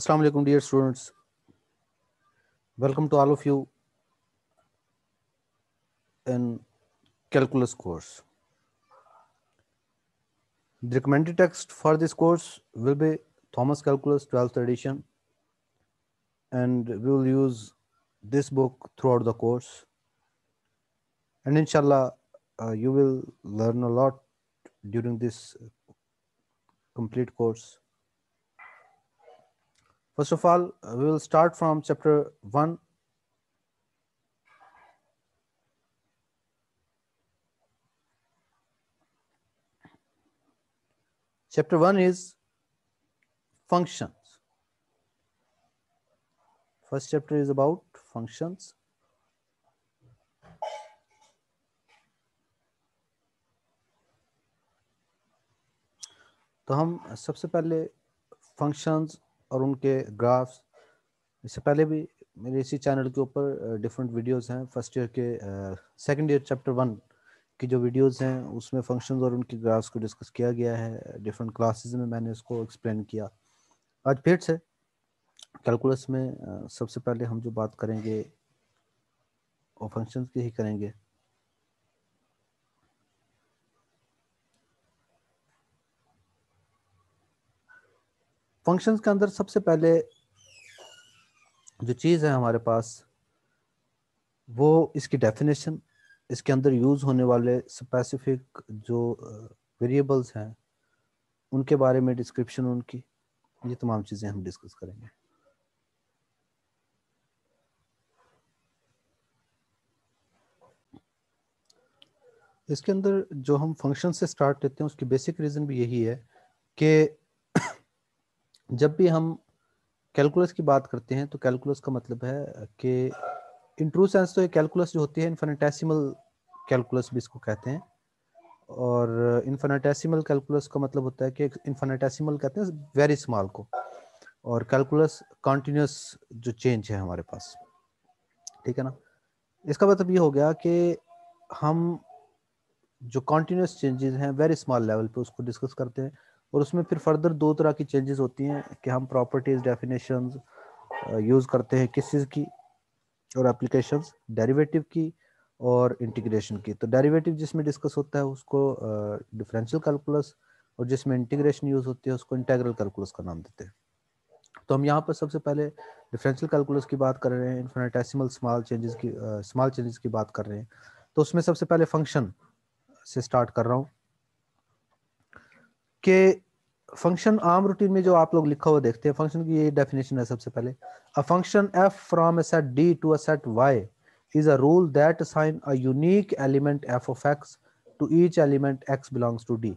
Assalamu alaikum dear students. Welcome to all of you in calculus course. The recommended text for this course will be Thomas Calculus 12th edition and we will use this book throughout the course and inshallah uh, you will learn a lot during this complete course First of all, uh, we will start from chapter 1. Chapter 1 is functions. First chapter is about functions. तो हम सबसे पहले functions और उनके graphs इससे पहले भी मेरे इसी चैनल के ऊपर डिफरेंट वीडियोस हैं फर्स्ट ईयर के सेकंड ईयर चैप्टर वन की जो वीडियोस हैं उसमें फंक्शंस और उनके ग्राफ्स को डिस्कस किया गया है डिफरेंट क्लासेस में मैंने इसको एक्सप्लेन किया आज फिर से कैलकुलस में सबसे पहले हम जो बात करेंगे वो फंक्शंस की ही करेंगे फंक्शंस के अंदर सबसे पहले जो चीज़ है हमारे पास वो इसकी डेफिनेशन इसके अंदर यूज़ होने वाले स्पेसिफिक जो वेरिएबल्स हैं उनके बारे में डिस्क्रिप्शन उनकी ये तमाम चीज़ें हम डिस्कस करेंगे इसके अंदर जो हम फंक्शन से स्टार्ट लेते हैं उसकी बेसिक रीज़न भी यही है कि जब भी हम कैलकुलस की बात करते हैं तो कैलकुलस का मतलब है कि इन ट्रू सेंस तो ये कैलकुलस जो होती है इन्फिनिटेसिमल कैलकुलस भी इसको कहते हैं और इन्फिनिटेसिमल कैलकुलस का मतलब होता है कि इन्फिनिटेसिमल कहते हैं वेरी स्मॉल को और कैलकुलस कॉन्टीन्यूस जो चेंज है हमारे पास ठीक है ना इसका मतलब ये हो गया कि हम जो कॉन्टीन्यूस चेंजेस हैं वेरी स्मॉल लेवल पे उसको डिस्कस करते हैं और उसमें फिर फर्दर दो तरह की चेंजेस होती हैं कि हम प्रॉपर्टीज डेफिनेशन यूज़ करते हैं किस चीज़ की और एप्लीकेशन डेरिवेटिव की और इंटीग्रेशन की तो डेरिवेटिव जिसमें डिस्कस होता है उसको डिफरेंशियल uh, कैलकुलस और जिसमें इंटीग्रेशन यूज़ होती है उसको इंटेग्रल कैलकुलस का नाम देते हैं तो हम यहाँ पर सबसे पहले डिफरेंशियल कैलकुलस की बात कर रहे हैं इन्फिनेटेसिमल स्मॉल चेंजेस की स्मॉल uh, चेंजेस की बात कर रहे हैं तो उसमें सबसे पहले फंक्शन से स्टार्ट कर रहा हूँ कि फंक्शन आम रूटीन में जो आप लोग लिखा हुआ देखते हैं फंक्शन की ये डेफिनेशन है सबसे पहले a function F from a set D to a set Y is a rule that sign a unique element F of x to each element X belongs to D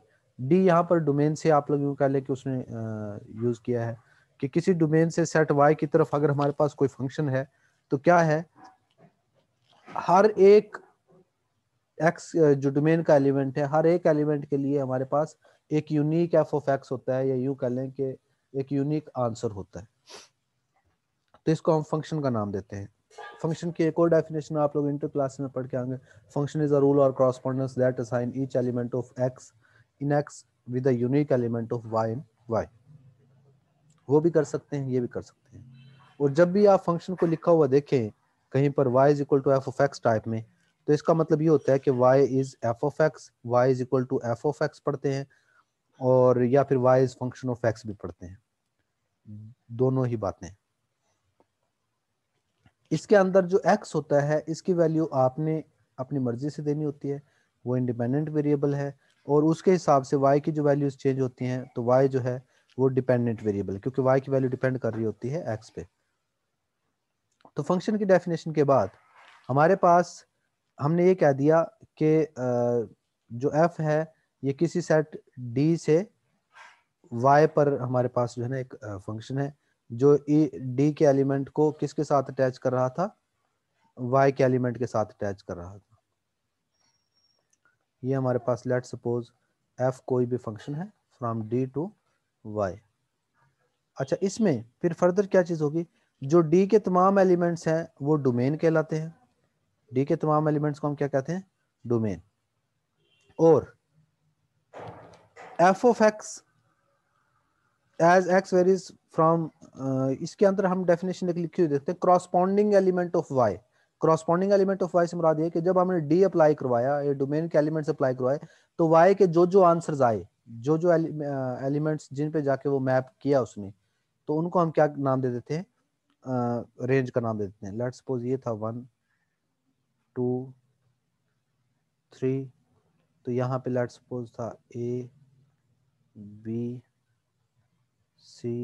D यहाँ पर domain से आप लोग यूँ कह लें कि उसने यूज़ uh, किया है कि किसी डोमेन से सेट वाई की तरफ अगर हमारे पास कोई फंक्शन है तो क्या है हर एक एक्स जो डोमेन का एलिमेंट है हर एक एलिमेंट के लिए हमारे पास एक यूनिक एफ ऑफ एक्स होता है या यू कह लें कि एक यूनिक आंसर होता है तो इसको हम फंक्शन का नाम देते हैं फंक्शन की एक और डेफिनेशन आप लोग इंटर क्लास में पढ़ के आएंगे फंक्शन इज अ रूल और correspondence that assign each element of X in X with a unique element of Y in Y वो भी कर सकते हैं ये भी कर सकते हैं और जब भी आप फंक्शन को लिखा हुआ देखें कहीं पर Y is equal to F of X type में तो इसका मतलब ये होता है कि Y is F of X Y is equal to F of X पढ़ते हैं और या फिर वाइज फंक्शन ऑफ एक्स भी पढ़ते हैं दोनों ही बातें इसके अंदर जो एक्स होता है इसकी वैल्यू आपने अपनी मर्जी से देनी होती है वो इंडिपेंडेंट वेरिएबल है और उसके हिसाब से वाई की जो वैल्यूज चेंज होती हैं तो वाई जो है वो डिपेंडेंट वेरिएबल क्योंकि वाई की वैल्यू डिपेंड कर रही होती है एक्स पे तो फंक्शन की डेफिनेशन के बाद हमारे पास हमने ये कह दिया कि जो एफ है ये किसी सेट डी से वाई पर हमारे पास जो है ना एक फंक्शन है जो ई e, डी के एलिमेंट को किसके साथ अटैच कर रहा था वाई के एलिमेंट के साथ अटैच कर रहा था ये हमारे पास लेट सपोज एफ कोई भी फंक्शन है फ्रॉम डी टू वाई अच्छा इसमें फिर फर्दर क्या चीज़ होगी जो डी के तमाम एलिमेंट्स हैं वो डोमेन कहलाते हैं डी के तमाम एलिमेंट्स को हम क्या कहते हैं डोमेन और F of X as X varies from इसके अंदर हम डेफिनेशन एक लिखी हुई देखते हैं corresponding element of Y corresponding element of Y से मुराद ये कि जब हमने डी अप्लाई करवाया ये डोमेन के एलिमेंट अप्लाई करवाए तो वाई के जो जो आंसर आए जो जो एलिमेंट्स जिन पे जाके वो मैप किया उसने तो उनको हम क्या नाम दे देते हैं रेंज uh, का नाम दे देते हैं लेट सपोज ये था वन टू थ्री तो यहाँ पे लेट सपोज था ए बी सी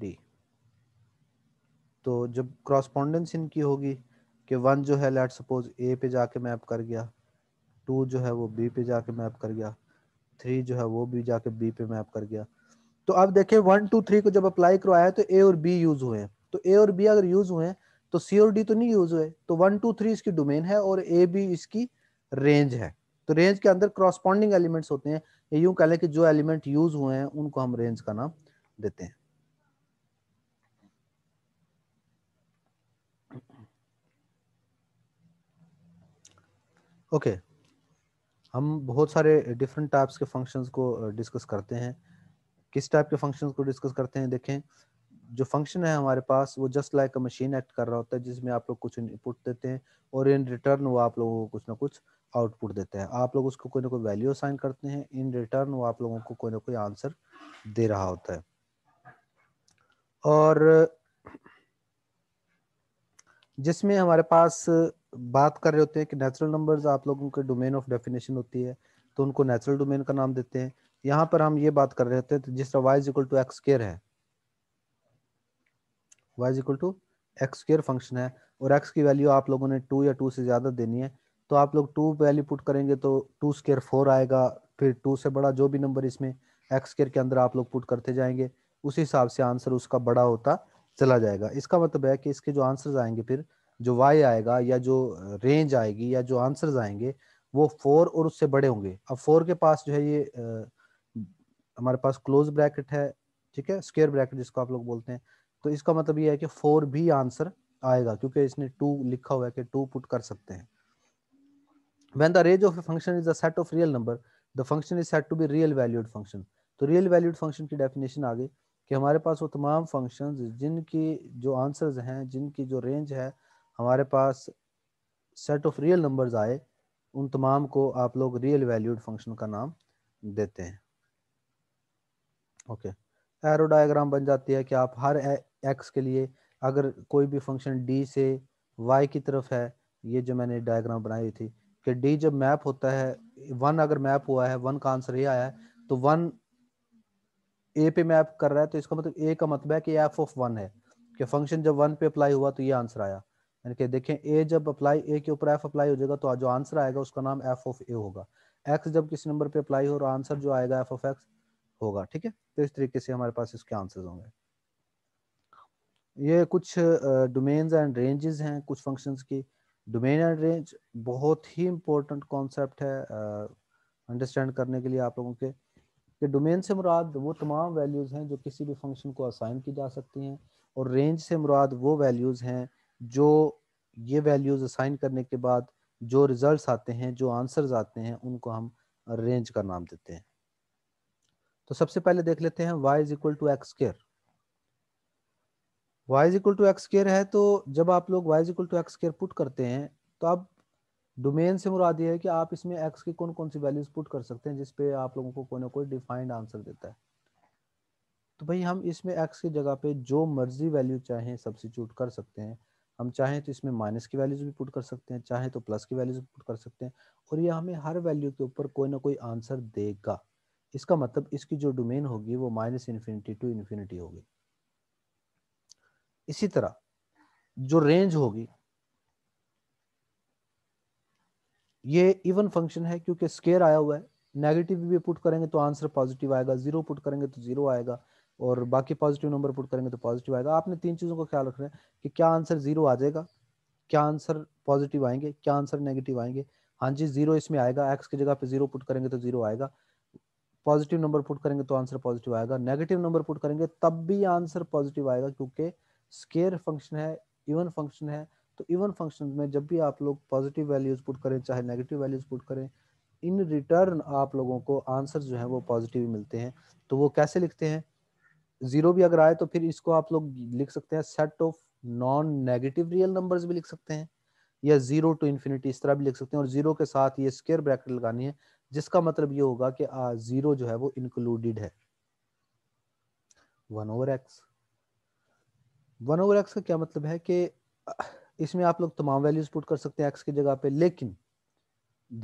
डी तो जब क्रॉसपॉन्डेंस इनकी होगी कि वन जो है लेट सपोज ए पे जाके मैप कर गया टू जो है वो बी पे जाके मैप कर गया थ्री जो है वो भी जाके बी पे मैप कर गया तो अब देखें वन टू थ्री को जब अप्लाई करवाया तो ए और बी यूज हुए हैं तो ए और बी अगर यूज हुए हैं तो सी और डी तो नहीं यूज हुए तो वन टू थ्री इसकी डोमेन है और ए बी इसकी रेंज है तो रेंज के अंदर क्रॉसपॉन्डिंग एलिमेंट्स होते हैं यूं कह लें कि जो एलिमेंट यूज हुए हैं उनको हम रेंज का नाम देते हैं ओके okay. हम बहुत सारे डिफरेंट टाइप्स के फंक्शंस को डिस्कस uh, करते हैं किस टाइप के फंक्शंस को डिस्कस करते हैं देखें जो फंक्शन है हमारे पास वो just like a machine act कर रहा होता है जिसमें आप लोग कुछ इनपुट देते हैं और इन रिटर्न वो आप लोगों को कुछ ना कुछ आउटपुट देता है आप लोग उसको कोई ना कोई वैल्यू असाइन करते हैं इन रिटर्न वो आप लोगों को कोई ना कोई आंसर दे रहा होता है और जिसमें हमारे पास बात कर रहे होते हैं कि नेचुरल नंबर्स आप लोगों के डोमेन ऑफ डेफिनेशन होती है तो उनको नेचुरल डोमेन का नाम देते हैं यहाँ पर हम ये बात कर रहे होते हैं तो जिस तरह Y is equal to x square है Y equal to X square function है और एक्स की वैल्यू आप लोगों ने टू या टू से ज़्यादा देनी है तो आप लोग टू वैल्यू पुट करेंगे तो टू स्केयर फोर आएगा फिर टू से बड़ा जो भी नंबर इसमें एक्स स्केयर के अंदर आप लोग पुट करते जाएंगे उसी हिसाब से आंसर उसका बड़ा होता चला जाएगा इसका मतलब है कि इसके जो आंसर आएंगे फिर जो वाई आएगा या जो रेंज आएगी या जो आंसर आएंगे वो फोर और उससे बड़े होंगे अब फोर के पास जो है ये हमारे पास क्लोज ब्रैकेट है ठीक है स्केयर ब्रैकेट जिसको आप लोग बोलते हैं तो इसका मतलब ये है कि फोर भी आंसर आएगा क्योंकि इसने टू लिखा हुआ है कि टू पुट कर सकते हैं when the range of function is at of real number the function is set to be real valued function तो रियल वैल्यूड फंक्शन की डेफिनेशन आगे कि हमारे पास वो तमाम फंक्शंस जिनकी जो आंसर्स हैं जिनकी जो रेंज है हमारे पास सेट ऑफ रियल नंबर्स आए उन तमाम को आप लोग रियल वैल्यूड फंक्शन का नाम देते हैं ओके एरो डायग्राम बन जाती है कि आप हर एक्स के लिए अगर कोई भी फंक्शन डी से वाई की तरफ है ये जो मैंने डायग्राम बनाई थी कि डी जब मैप होता है वन अगर मैप हुआ है वन का आंसर ये आया है तो वन ए पे मैप कर रहा है तो इसका मतलब ए का मतलब है कि एफ ऑफ वन है कि फंक्शन जब वन पे अप्लाई हुआ तो ये आंसर आया यानी कि देखें ए जब अप्लाई ए के ऊपर एफ अप्लाई हो जाएगा तो जो आंसर आएगा उसका नाम एफ ऑफ ए होगा एक्स जब किसी नंबर पे अप्लाई हो और आंसर जो आएगा एफ ऑफ एक्स होगा ठीक है तो इस तरीके से हमारे पास इसके आंसर्स होंगे ये कुछ डोमेन्स एंड रेंजेस हैं कुछ फंक्शंस की डोमेन एंड रेंज बहुत ही इम्पोर्टेंट कॉन्सेप्ट है अंडरस्टैंड uh, करने के लिए आप लोगों के कि डोमेन से मुराद वो तमाम वैल्यूज़ हैं जो किसी भी फंक्शन को असाइन की जा सकती हैं और रेंज से मुराद वो वैल्यूज़ हैं जो ये वैल्यूज़ असाइन करने के बाद जो रिज़ल्ट आते हैं जो आंसर्स आते हैं उनको हम रेंज का नाम देते हैं तो सबसे पहले देख लेते हैं y is equal to x square y is equal to x square है तो जब आप लोग y is equal to x square put करते हैं तो आप डोमेन से मुराद ये है कि आप इसमें एक्स की कौन कौन सी वैल्यूज पुट कर सकते हैं जिसपे आप लोगों को कोई ना कोई डिफाइंड आंसर देता है तो भाई हम इसमें एक्स की जगह पे जो मर्जी वैल्यू चाहें सब्सिट्यूट कर सकते हैं हम चाहें तो इसमें माइनस की वैल्यूज भी पुट कर सकते हैं चाहें तो प्लस की वैल्यूज पुट कर सकते हैं और ये हमें हर वैल्यू के ऊपर कोई ना कोई आंसर देगा इसका मतलब इसकी जो डोमेन होगी वो माइनस इन्फिनिटी टू इन्फिनिटी होगी इसी तरह जो रेंज होगी ये इवन फंक्शन है क्योंकि स्केयर आया हुआ है नेगेटिव भी पुट करेंगे तो आंसर पॉजिटिव आएगा जीरो पुट करेंगे तो जीरो आएगा और बाकी पॉजिटिव नंबर पुट करेंगे तो पॉजिटिव आएगा आपने तीन चीज़ों का ख्याल रखना है कि क्या आंसर जीरो आ जाएगा क्या आंसर पॉजिटिव आएंगे क्या आंसर नेगेटिव आएंगे हाँ जी जीरो इसमें आएगा एक्स की जगह पे जीरो पुट करेंगे तो जीरो आएगा पॉजिटिव नंबर पुट करेंगे तो आंसर पॉजिटिव आएगा नेगेटिव नंबर पुट करेंगे तब भी आंसर पॉजिटिव आएगा क्योंकि स्केयर फंक्शन है इवन फंक्शन है तो इवन फंक्शन में जब भी आप लोग पॉजिटिव वैल्यूज पुट करें चाहे नेगेटिव वैल्यूज पुट करें इन रिटर्न आप लोगों को आंसर जो है वो पॉजिटिव मिलते हैं तो वो कैसे लिखते हैं जीरो भी अगर आए तो फिर इसको आप लोग लिख सकते हैं set of non negative real numbers भी लिख सकते हैं या जीरो टू इन्फिनिटी इस तरह भी लिख सकते हैं और जीरो के साथ ये स्केयर ब्रैकेट लगानी है जिसका मतलब ये होगा कि जीरो जो है वो इंक्लूडेड है one over x one over x का क्या मतलब है कि इसमें आप लोग तमाम वैल्यूज पुट कर सकते हैं एक्स की जगह पे लेकिन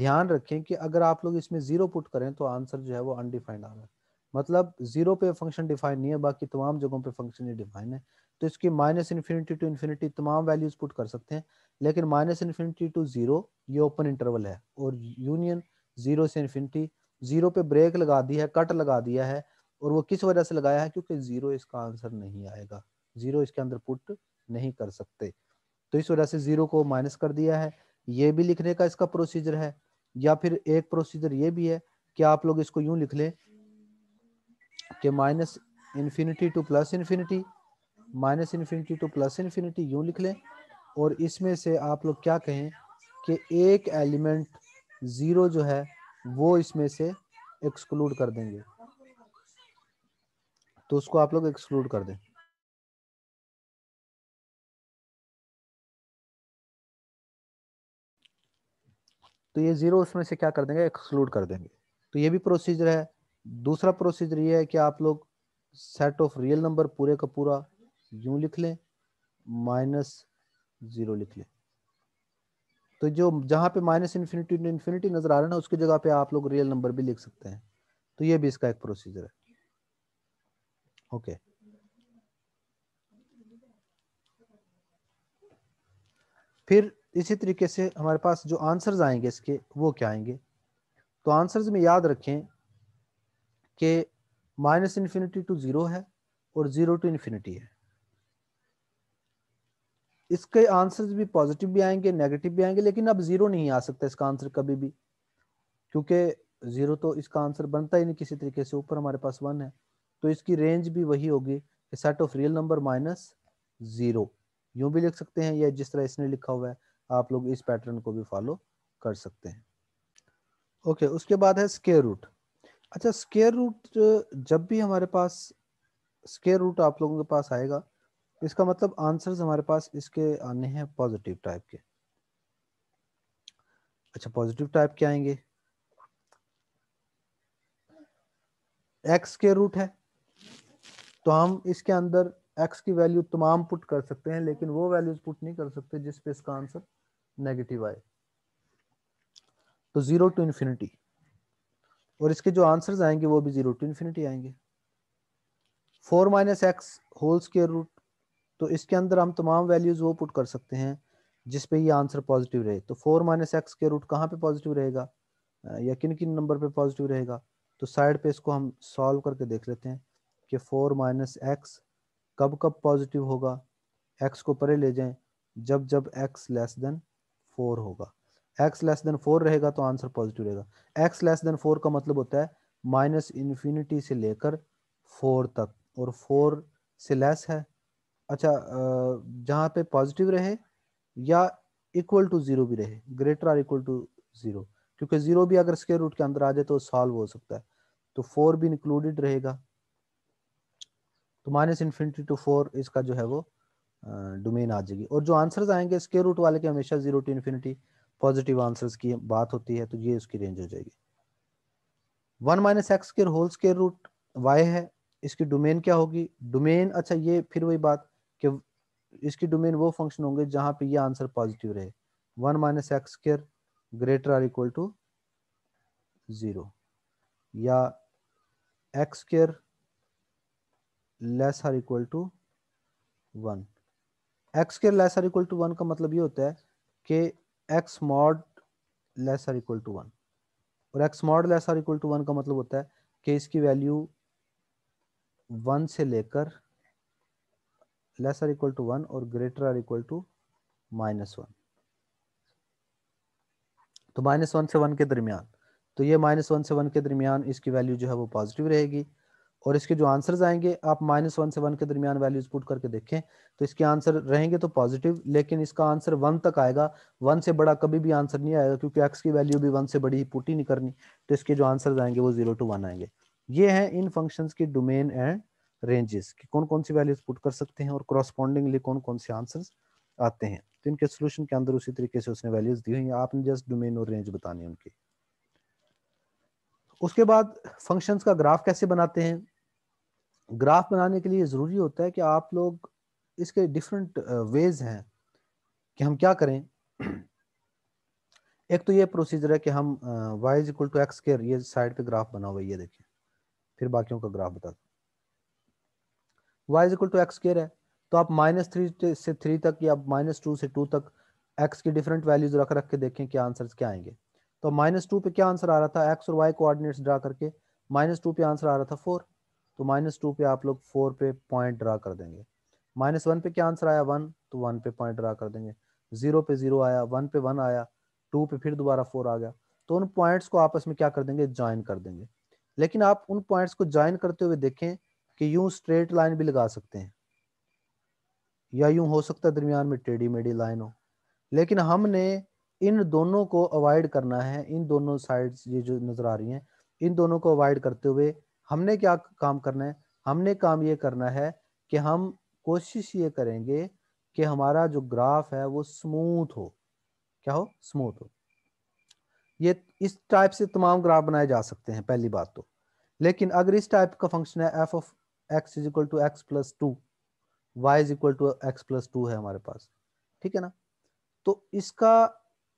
ध्यान रखें कि अगर आप लोग इसमें जीरो पुट करें तो आंसर जो है वो अनडिफाइंड आ रहा है मतलब जीरो पे फंक्शन डिफाइन नहीं है बाकी तमाम जगहों पे फंक्शन ये डिफाइन है तो इसकी माइनस इन्फिनिटी टू इन्फिनिटी तमाम वैल्यूज पुट कर सकते हैं लेकिन माइनस इन्फिनिटी टू जीरो ये ओपन इंटरवल है और यूनियन जीरो से इन्फिनिटी जीरो पे ब्रेक लगा दी है कट लगा दिया है और वो किस वजह से लगाया है क्योंकि जीरो इसका आंसर नहीं आएगा जीरो इसके अंदर पुट नहीं कर सकते तो इस वजह से जीरो को माइनस कर दिया है ये भी लिखने का इसका प्रोसीजर है या फिर एक प्रोसीजर ये भी है कि आप लोग इसको यूं लिख लें कि minus infinity to plus infinity minus infinity to plus infinity यूं लिख लें और इसमें से आप लोग क्या कहें कि एक एलिमेंट ज़ीरो जो है वो इसमें से एक्सक्लूड कर देंगे तो उसको आप लोग एक्सक्लूड कर दें तो ये जीरो उसमें से क्या कर देंगे एक्सक्लूड कर देंगे तो ये भी प्रोसीजर है दूसरा प्रोसीजर ये है कि आप लोग सेट ऑफ रियल नंबर पूरे का पूरा यूं लिख लें माइनस जीरो लिख लें तो जो जहाँ पे माइनस इन्फिनिटी इन्फिनिटी नज़र आ रहा है ना उसकी जगह पे आप लोग रियल नंबर भी लिख सकते हैं तो ये भी इसका एक प्रोसीजर है ओके फिर इसी तरीके से हमारे पास जो आंसर्स आएंगे इसके वो क्या आएंगे तो आंसर्स में याद रखें कि माइनस इन्फिनिटी टू ज़ीरो है और ज़ीरो टू इन्फिनिटी है इसके आंसर्स भी पॉजिटिव भी आएंगे नेगेटिव भी आएंगे लेकिन अब ज़ीरो नहीं आ सकता इसका आंसर कभी भी क्योंकि ज़ीरो तो इसका आंसर बनता ही नहीं किसी तरीके से ऊपर हमारे पास वन है तो इसकी रेंज भी वही होगी set of real number minus zero यूँ भी लिख सकते हैं या जिस तरह इसने लिखा हुआ है आप लोग इस पैटर्न को भी फॉलो कर सकते हैं ओके okay, उसके बाद है स्केयर रूट अच्छा स्केयर रूट जब भी हमारे पास स्केयर रूट आप लोगों के पास आएगा इसका मतलब आंसर्स हमारे पास इसके आने हैं पॉजिटिव टाइप के अच्छा पॉजिटिव टाइप के आएंगे एक्स के रूट है तो हम इसके अंदर एक्स की वैल्यू तमाम पुट कर सकते हैं लेकिन वो वैल्यूज पुट नहीं कर सकते जिस पे इसका आंसर नेगेटिव आए तो जीरो टू इन्फिनिटी और इसके जो आंसर्स आएंगे वो भी जीरो टू इन्फिनिटी आएंगे four minus x whole square root तो इसके अंदर हम तमाम वैल्यूज वो पुट कर सकते हैं जिस पे ये आंसर पॉजिटिव रहे तो फोर माइनस एक्स के रूट कहाँ पे पॉजिटिव रहेगा या किन किन नंबर पे पॉजिटिव रहेगा तो साइड पे इसको हम सॉल्व करके देख लेते हैं कि फोर माइनस एक्स कब कब पॉजिटिव होगा एक्स को परे ले जाएं जब जब एक्स लेस देन फोर होगा एक्स लेस देन फोर रहेगा तो आंसर पॉजिटिव रहेगा एक्स लेस देन फोर का मतलब होता है माइनस इन्फिनिटी से लेकर फोर तक और फोर से लेस है अच्छा जहाँ पे पॉजिटिव रहे या इक्वल टू ज़ीरो भी रहे ग्रेटर और इक्वल टू ज़ीरो क्योंकि ज़ीरो भी अगर स्केयर रूट के अंदर आ जाए तो सॉल्व हो सकता है तो फोर भी इंक्लूडेड रहेगा तो माइनस इन्फिनिटी टू फोर इसका जो है वो डोमेन आ जाएगी और जो आंसर्स आएंगे स्केयर रूट वाले के हमेशा zero to infinity positive answers की बात होती है तो ये उसकी रेंज हो जाएगी one minus x square whole square root y है इसकी डोमेन क्या होगी डोमेन अच्छा ये फिर वही बात कि इसकी डोमेन वो फंक्शन होंगे जहां पे ये आंसर पॉजिटिव रहे one minus x square greater or equal to zero या x square less or equal to one x के लेसर इक्वल टू वन का मतलब ये होता है कि x mod less equal to one और x mod less equal to one का मतलब होता है कि इसकी वैल्यू वन से लेकर लेसर इक्वल टू वन और greater or equal to minus one तो माइनस वन से वन के दरमियान तो ये माइनस वन से वन के दरमियान इसकी वैल्यू जो है वो पॉजिटिव रहेगी और इसके जो आंसर आएंगे आप माइनस वन से वन के दरमियान वैल्यूज पुट करके देखें तो इसके आंसर रहेंगे तो पॉजिटिव लेकिन इसका आंसर वन तक आएगा वन से बड़ा कभी भी आंसर नहीं आएगा क्योंकि एक्स की वैल्यू भी वन से बड़ी ही पुट ही नहीं करनी तो इसके जो आंसर आएंगे वो जीरो टू वन आएंगे ये है इन फंक्शन की डोमेन एंड रेंजेस की कौन कौन सी वैल्यूज पुट कर सकते हैं और क्रॉसपॉन्डिंगली कौन कौन से आंसर आते हैं तो इनके सोल्यूशन के अंदर उसी तरीके से उसने वैल्यूज दी हुई है आपने जस्ट डोमेन और रेंज बतानी उनकी उसके बाद फंक्शंस का ग्राफ कैसे बनाते हैं ग्राफ बनाने के लिए ज़रूरी होता है कि आप लोग इसके डिफरेंट वेज uh, हैं कि हम क्या करें एक तो ये प्रोसीजर है कि हम y is equal to x के ये साइड पे ग्राफ बना हुआ है ये देखें फिर बाकियों का ग्राफ बता दो y is equal to x square है तो आप माइनस थ्री से थ्री तक या माइनस टू से टू तक एक्स की डिफरेंट वैल्यूज रख रख के देखें क्या आंसर्स क्या आएंगे तो माइनस टू पे क्या आंसर आ रहा था एक्स और वाई कोऑर्डिनेट्स ड्रा करके माइनस टू पे आंसर आ रहा था फोर तो माइनस टू पे आप लोग फोर पे पॉइंट ड्रा कर देंगे माइनस वन पे क्या आंसर आया वन तो वन पे पॉइंट ड्रा कर देंगे जीरो पे जीरो आया वन पे वन आया टू पे फिर दोबारा फोर आ गया तो उन पॉइंट्स को आपस में क्या कर देंगे ज्वाइन कर देंगे लेकिन आप उन पॉइंट्स को ज्वाइन करते हुए देखें कि यूं स्ट्रेट लाइन भी लगा सकते हैं या यूं हो सकता है दरमियान में टेढ़ी मेढ़ी लाइन हो लेकिन हमने इन दोनों को अवॉइड करना है इन दोनों साइड्स ये जो नज़र आ रही हैं इन दोनों को अवॉइड करते हुए हमने क्या काम करना है हमने काम ये करना है कि हम कोशिश ये करेंगे कि हमारा जो ग्राफ है वो स्मूथ हो क्या हो स्मूथ हो ये इस टाइप से तमाम ग्राफ बनाए जा सकते हैं पहली बात तो लेकिन अगर इस टाइप का फंक्शन है f of x is equal to x plus two y is equal to x plus two है हमारे पास ठीक है ना तो इसका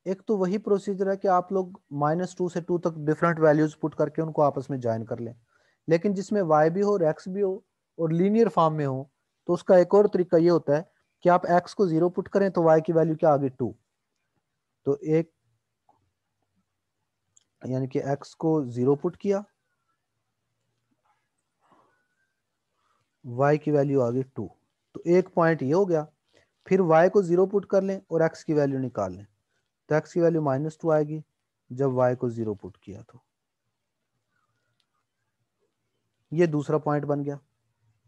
एक तो वही प्रोसीजर है कि आप लोग माइनस टू से टू तक डिफरेंट वैल्यूज पुट करके उनको आपस में ज्वाइन कर लें लेकिन जिसमें वाई भी हो और एक्स भी हो और लीनियर फॉर्म में हो तो उसका एक और तरीका ये होता है कि आप एक्स को जीरो पुट करें तो वाई की वैल्यू क्या आगे टू तो एक यानी कि एक्स को जीरो पुट किया वाई की वैल्यू आगे टू तो एक पॉइंट ये हो गया फिर वाई को जीरो पुट कर लें और एक्स की वैल्यू निकाल लें तो एक्स की वैल्यू माइनस टू आएगी जब वाई को जीरो पुट किया तो ये दूसरा पॉइंट बन गया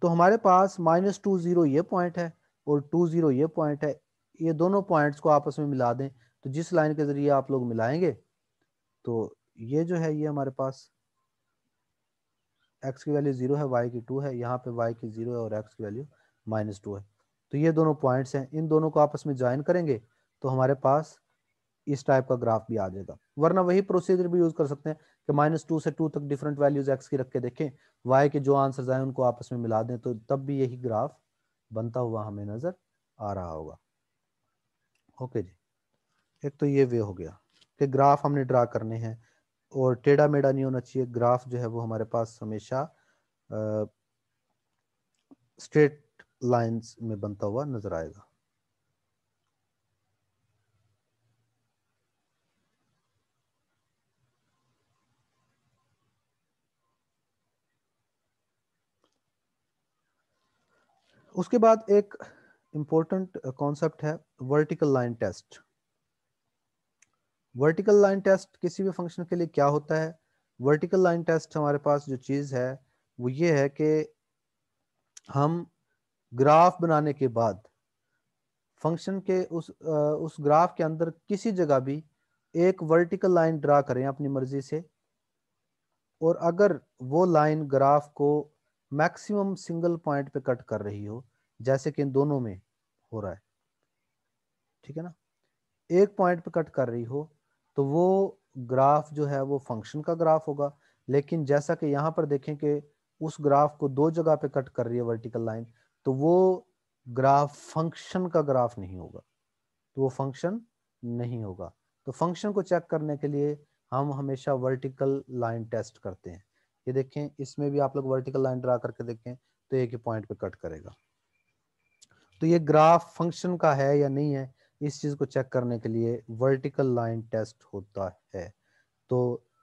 तो हमारे पास माइनस टू जीरो ये पॉइंट है और टू जीरो ये पॉइंट है ये दोनों पॉइंट्स को आपस में मिला दें तो जिस लाइन के जरिए आप लोग मिलाएंगे तो ये जो है ये हमारे पास एक्स की वैल्यू जीरो है वाई की टू है यहाँ पे वाई की जीरो है और एक्स की वैल्यू माइनस टू है तो ये दोनों पॉइंट्स हैं इन दोनों को आपस में ज्वाइन करेंगे तो हमारे पास इस टाइप का ग्राफ भी आ जाएगा वरना वही प्रोसीजर भी यूज कर सकते हैं कि माइनस टू से टू तक डिफरेंट वैल्यूज एक्स की रख के देखें वाई के जो आंसर आए उनको आपस में मिला दें तो तब भी यही ग्राफ बनता हुआ हमें नजर आ रहा होगा ओके जी एक तो ये वे हो गया कि ग्राफ हमने ड्रा करने हैं और टेढ़ा मेढ़ा नहीं होना चाहिए ग्राफ जो है वो हमारे पास हमेशा स्ट्रेट लाइंस में बनता हुआ नजर आएगा उसके बाद एक इम्पोर्टेंट कॉन्सेप्ट है vertical line test vertical line test किसी भी फंक्शन के लिए क्या होता है वर्टिकल लाइन टेस्ट हमारे पास जो चीज़ है वो ये है कि हम ग्राफ बनाने के बाद फंक्शन के उस उस ग्राफ के अंदर किसी जगह भी एक वर्टिकल लाइन ड्रा करें अपनी मर्जी से और अगर वो लाइन ग्राफ को मैक्सिमम सिंगल पॉइंट पे कट कर रही हो जैसे कि इन दोनों में हो रहा है ठीक है ना एक पॉइंट पे कट कर रही हो तो वो ग्राफ जो है वो फंक्शन का ग्राफ होगा लेकिन जैसा कि यहाँ पर देखें कि उस ग्राफ को दो जगह पे कट कर रही है वर्टिकल लाइन तो वो ग्राफ फंक्शन का ग्राफ नहीं होगा तो वो फंक्शन नहीं होगा तो फंक्शन को चेक करने के लिए हम हमेशा वर्टिकल लाइन टेस्ट करते हैं ये देखें इसमें भी आप लोग वर्टिकल लाइन ड्रा करके देखें तो एक ही पॉइंट पे कट करेगा तो ये ग्राफ फंक्शन का है या नहीं है इस चीज को चेक करने के लिए वर्टिकल लाइन टेस्ट होता है तो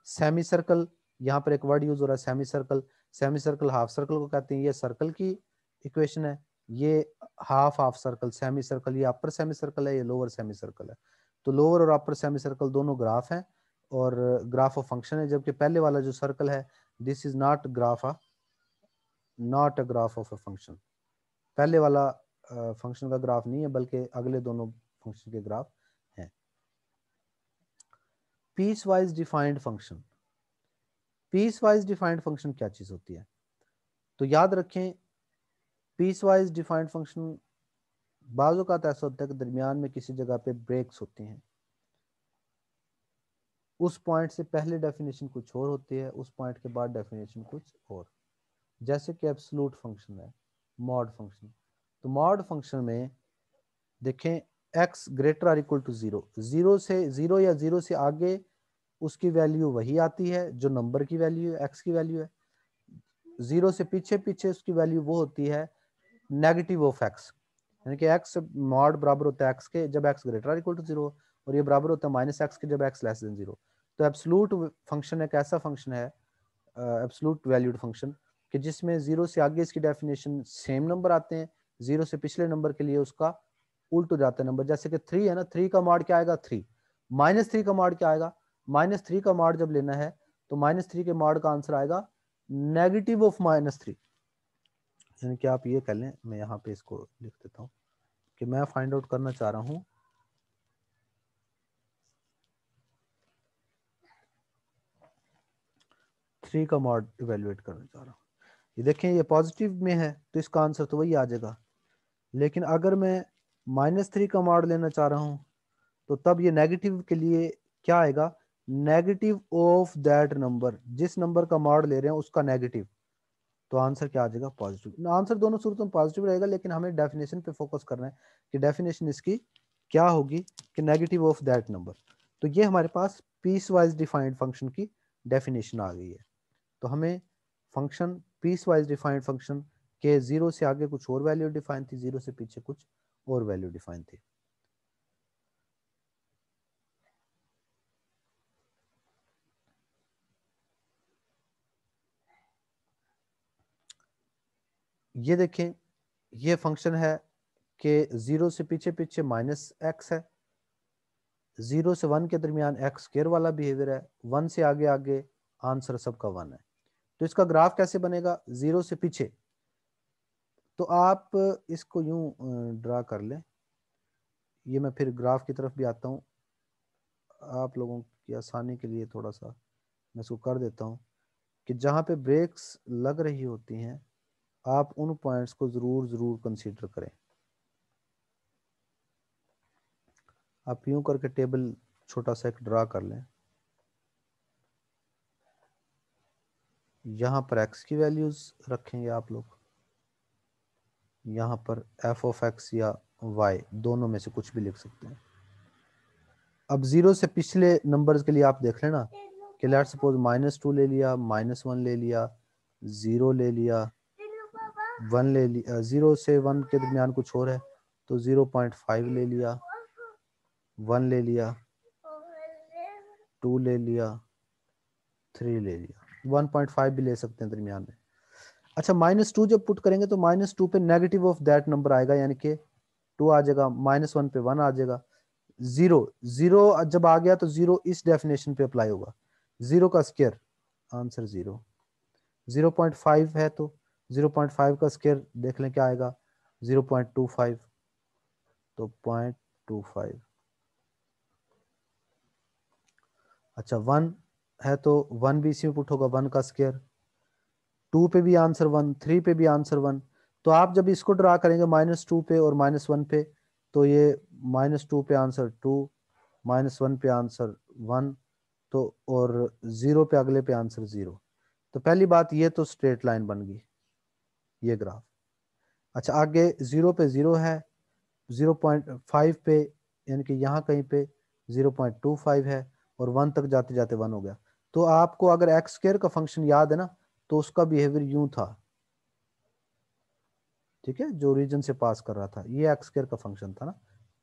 सेमी सर्कल यहाँ पर एक वर्ड यूज हो रहा है semi circle semi circle half circle को कहते हैं ये सर्कल की इक्वेशन है ये half half circle semi circle ये अपर सेमी सर्कल है ये लोअर सेमी सर्कल है तो लोअर और अपर सेमी सर्कल दोनों ग्राफ हैं और ग्राफ ऑफ फंक्शन है जबकि पहले वाला जो सर्कल है this is not graph ah not a graph of a function पहले वाला फंक्शन का ग्राफ नहीं है बल्कि अगले दोनों फंक्शन के ग्राफ हैं piecewise defined function piecewise defined function क्या चीज़ होती है तो याद रखें पीस वाइज डिफाइंड फंक्शन बाज़ अवत ऐसा होता है कि दरमियान में किसी जगह पे ब्रेक्स होती हैं उस पॉइंट से पहले डेफिनेशन कुछ और होती है उस पॉइंट के बाद डेफिनेशन कुछ और जैसे कि एब्सलूट फंक्शन है मॉड फंक्शन तो मॉड फंक्शन में देखें x greater or equal to zero zero से ज़ीरो या ज़ीरो से आगे उसकी वैल्यू वही आती है जो नंबर की वैल्यू है एक्स की वैल्यू है ज़ीरो से पीछे पीछे उसकी वैल्यू वो होती है नेगेटिव ऑफ एक्स यानी कि एक्स मॉड बराबर होता है एक्स के जब x greater equal to zero और ये बराबर होता है माइनस एक्स के जब एक्स लेस देन जीरो तो एब्सलूट फंक्शन एक ऐसा फंक्शन है एब्सलूट वैल्यूड फंक्शन कि जिसमें ज़ीरो से आगे इसकी डेफिनेशन सेम नंबर आते हैं ज़ीरो से पिछले नंबर के लिए उसका उल्ट हो जाता है नंबर जैसे कि थ्री है ना थ्री का मार्ड क्या आएगा थ्री माइनस थ्री का मार्ड क्या आएगा माइनस थ्री का मार्ड जब लेना है तो माइनस थ्री के मार्ड का आंसर आएगा नेगेटिव ऑफ माइनस थ्री यानी कि आप ये कह लें मैं यहाँ पे इसको लिख देता हूँ कि मैं फाइंड आउट करना चाह रहा हूँ थ्री का मॉड इवेलुएट करना चाह रहा हूँ ये देखें ये पॉजिटिव में है तो इसका आंसर तो वही आ जाएगा लेकिन अगर मैं माइनस थ्री का मॉड लेना चाह रहा हूँ तो तब ये नेगेटिव के लिए क्या आएगा नेगेटिव ऑफ दैट नंबर जिस नंबर का मॉड ले रहे हैं उसका नेगेटिव तो आंसर क्या आ जाएगा पॉजिटिव आंसर दोनों सूरतों में पॉजिटिव रहेगा लेकिन हमें डेफिनेशन पे फोकस करना है कि डेफिनेशन इसकी क्या होगी कि नेगेटिव ऑफ दैट नंबर तो ये हमारे पास पीस वाइज डिफाइंड फंक्शन की डेफिनेशन आ गई है तो हमें function piecewise defined function के ज़ीरो से आगे कुछ और वैल्यू डिफाइन थी ज़ीरो से पीछे कुछ और वैल्यू डिफाइन थी ये देखें ये फंक्शन है कि ज़ीरो से पीछे पीछे माइनस एक्स है ज़ीरो से वन के दरमियान एक्स केयर वाला बिहेवियर है वन से आगे आगे आंसर सबका वन है तो इसका ग्राफ कैसे बनेगा जीरो से पीछे तो आप इसको यूं ड्रा कर लें ये मैं फिर ग्राफ की तरफ भी आता हूँ आप लोगों की आसानी के लिए थोड़ा सा मैं इसको कर देता हूँ कि जहाँ पे ब्रेक्स लग रही होती हैं आप उन पॉइंट्स को ज़रूर ज़रूर कंसीडर करें आप यूं करके टेबल छोटा सा एक ड्रा कर लें यहाँ पर x की वैल्यूज़ रखेंगे आप लोग यहाँ पर एफ ऑफ एक्स या y दोनों में से कुछ भी लिख सकते हैं अब ज़ीरो से पिछले नंबर्स के लिए आप देख लेना कि लेट सपोज माइनस टू ले लिया माइनस वन ले लिया ज़ीरो ले लिया वन ले लिया ज़ीरो से वन के दरमियान कुछ और है तो ज़ीरो पॉइंट फाइव ले लिया वन ले लिया टू ले लिया थ्री ले लिया वन पॉइंट फाइव भी ले सकते हैं दरमियान में अच्छा माइनस टू जब पुट करेंगे तो माइनस टू पे नेगेटिव ऑफ दैट नंबर आएगा यानी कि टू आ जाएगा माइनस वन पे वन आ जाएगा जीरो जीरो जब आ गया तो जीरो इस डेफिनेशन पे अप्लाई होगा जीरो का square answer zero zero point five है तो जीरो पॉइंट फाइव का स्केयर देख लें क्या आएगा जीरो पॉइंट टू फाइव तो पॉइंट टू फाइव अच्छा वन है तो वन भी इसी में पुट होगा वन का स्केयर टू पे भी आंसर वन थ्री पे भी आंसर वन तो आप जब इसको ड्रा करेंगे माइनस टू पे और माइनस वन पे तो ये माइनस टू पे आंसर टू माइनस वन पे आंसर वन तो और ज़ीरो पे अगले पे आंसर ज़ीरो तो पहली बात ये तो स्ट्रेट लाइन बन गई ये ग्राफ अच्छा आगे ज़ीरो पे ज़ीरो है ज़ीरो पॉइंट फाइव पे यानी कि यहाँ कहीं पे ज़ीरो पॉइंट टू फाइव है और वन तक जाते जाते वन हो गया तो आपको अगर एक्स स्क्र का फंक्शन याद है ना तो उसका बिहेवियर यू था ठीक है जो रीजन से पास कर रहा था ये एक्स स्क्र का फंक्शन था ना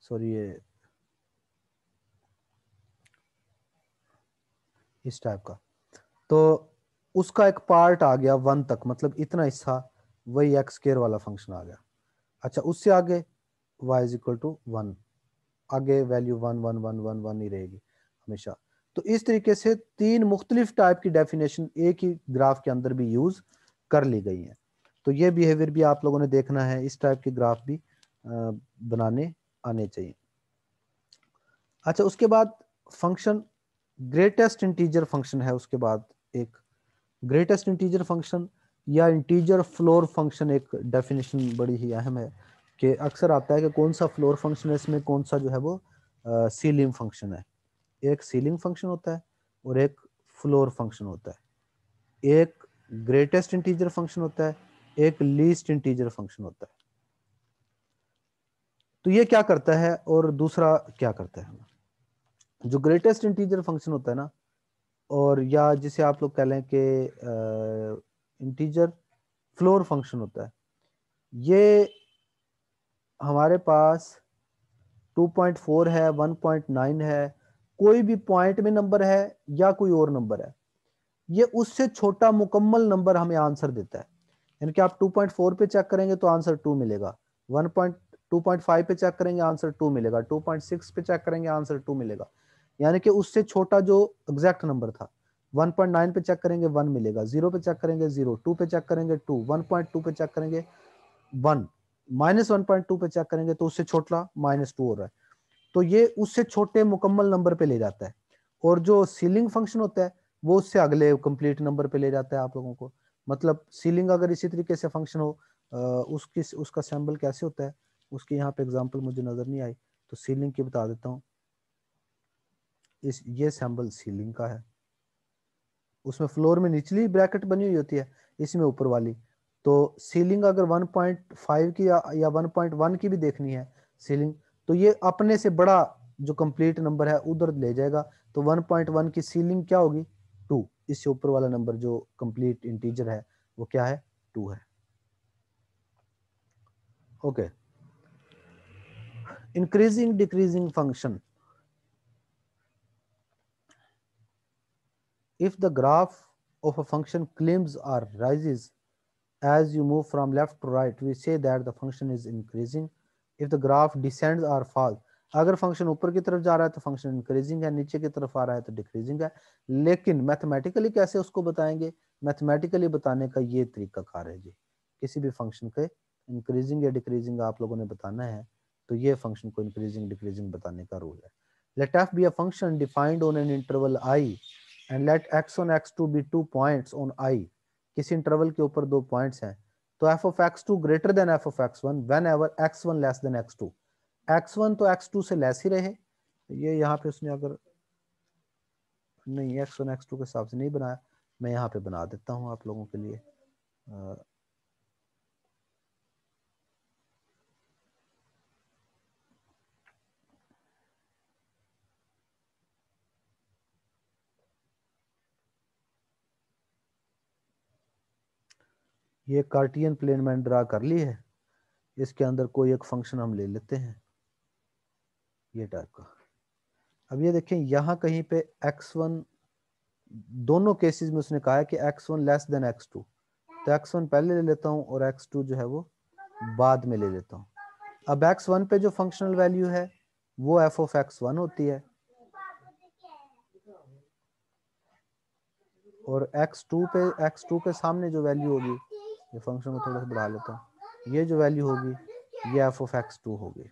सॉरी ये इस टाइप का तो उसका एक पार्ट आ गया वन तक मतलब इतना हिस्सा वही एक्स स्क्र वाला फंक्शन आ गया अच्छा उससे आगे y is equal to one आगे value one one one one one ही रहेगी हमेशा तो इस तरीके से तीन मुख्तलिफ टाइप की डेफिनेशन एक ही ग्राफ के अंदर भी यूज़ कर ली गई है तो ये बिहेवियर भी आप लोगों ने देखना है इस टाइप के ग्राफ भी बनाने आने चाहिए अच्छा उसके बाद फंक्शन ग्रेटेस्ट इंटीजर फंक्शन है उसके बाद एक ग्रेटेस्ट इंटीजर फंक्शन या इंटीजर फ्लोर फंक्शन एक डेफिनेशन बड़ी ही अहम है कि अक्सर आता है कि कौन सा फ्लोर फंक्शन है इसमें कौन सा जो है वो सीलिम फंक्शन है एक सीलिंग फंक्शन होता है और एक फ्लोर फंक्शन होता है एक ग्रेटेस्ट इंटीजर फंक्शन होता है एक लीस्ट इंटीजर फंक्शन होता है तो ये क्या करता है और दूसरा क्या करता है जो ग्रेटेस्ट इंटीजर फंक्शन होता है ना और या जिसे आप लोग कह लें कि इंटीजर फ्लोर फंक्शन होता है ये हमारे पास 2.4 है 1.9 है कोई भी पॉइंट में नंबर है या कोई और नंबर है ये उससे छोटा मुकम्मल नंबर हमें आंसर देता है यानी कि आप 2.4 पे चेक करेंगे तो आंसर टू मिलेगा 1.2.5 पे चेक करेंगे आंसर टू मिलेगा 2.6 पे चेक करेंगे आंसर टू मिलेगा यानी कि उससे छोटा जो एग्जैक्ट नंबर था 1.9 पे चेक करेंगे वन मिलेगा जीरो पे चेक करेंगे जीरो टू पे चेक करेंगे टू वन पॉइंट टू पे चेक करेंगे one minus one point two पे चेक करेंगे तो उससे छोटा माइनस टू हो रहा है तो ये उससे छोटे मुकम्मल नंबर पे ले जाता है और जो सीलिंग फंक्शन होता है वो उससे अगले कंप्लीट नंबर पे ले जाता है आप लोगों को मतलब सीलिंग अगर इसी तरीके से फंक्शन हो उसकी उसका सैम्बल कैसे होता है उसकी यहाँ पे एग्जाम्पल मुझे नज़र नहीं आई तो सीलिंग की बता देता हूँ इस ये सैम्बल सीलिंग का है उसमें फ्लोर में निचली ब्रैकेट बनी हुई होती है इसमें ऊपर वाली तो सीलिंग अगर 1.5 की या, या 1.1 की भी देखनी है सीलिंग तो ये अपने से बड़ा जो कंप्लीट नंबर है उधर ले जाएगा तो वन पॉइंट वन की सीलिंग क्या होगी टू इससे ऊपर वाला नंबर जो कंप्लीट इंटीजर है वो क्या है टू है okay increasing decreasing function if the graph of a function climbs or rises as you move from left to right we say that the function is increasing if the graph descends or fall अगर function ऊपर की तरफ जा रहा है तो function increasing है नीचे की तरफ आ रहा है तो डिक्रीजिंग है लेकिन मैथमेटिकली कैसे उसको बताएंगे मैथमेटिकली बताने का ये तरीका कार है जी किसी भी फंक्शन के इंक्रीजिंग या डिक्रीजिंग आप लोगों ने बताना है तो ये फंक्शन को इंक्रीजिंग डिक्रीजिंग बताने का रूल है let let f function defined on an interval I and let x one x two be two point on I किसी इंटरवल के ऊपर दो पॉइंट्स हैं तो f of x two greater than f of x one whenever x one less than x two x one तो x two से less ही रहे ये यहाँ पे उसने अगर नहीं एक्स वन एक्स टू के हिसाब से नहीं बनाया मैं यहाँ पे बना देता हूँ आप लोगों के लिए ये कार्टियन प्लेन मैंने ड्रा कर ली है इसके अंदर कोई एक फंक्शन हम ले लेते हैं ये टाइप का अब ये देखें यहाँ कहीं पे x1 दोनों केसेस में उसने कहा है कि x1 लेस देन x2 तो x1 पहले ले लेता हूँ और x2 जो है वो बाद में ले लेता हूँ अब x1 पे जो फंक्शनल वैल्यू है वो एफ ऑफ एक्स वन होती है और x2 पे x2 के सामने जो वैल्यू होगी ये फंक्शन को थोड़ा सा बढ़ा लेता हूँ ये जो वैल्यू होगी ये एफ ऑफ एक्स टू होगी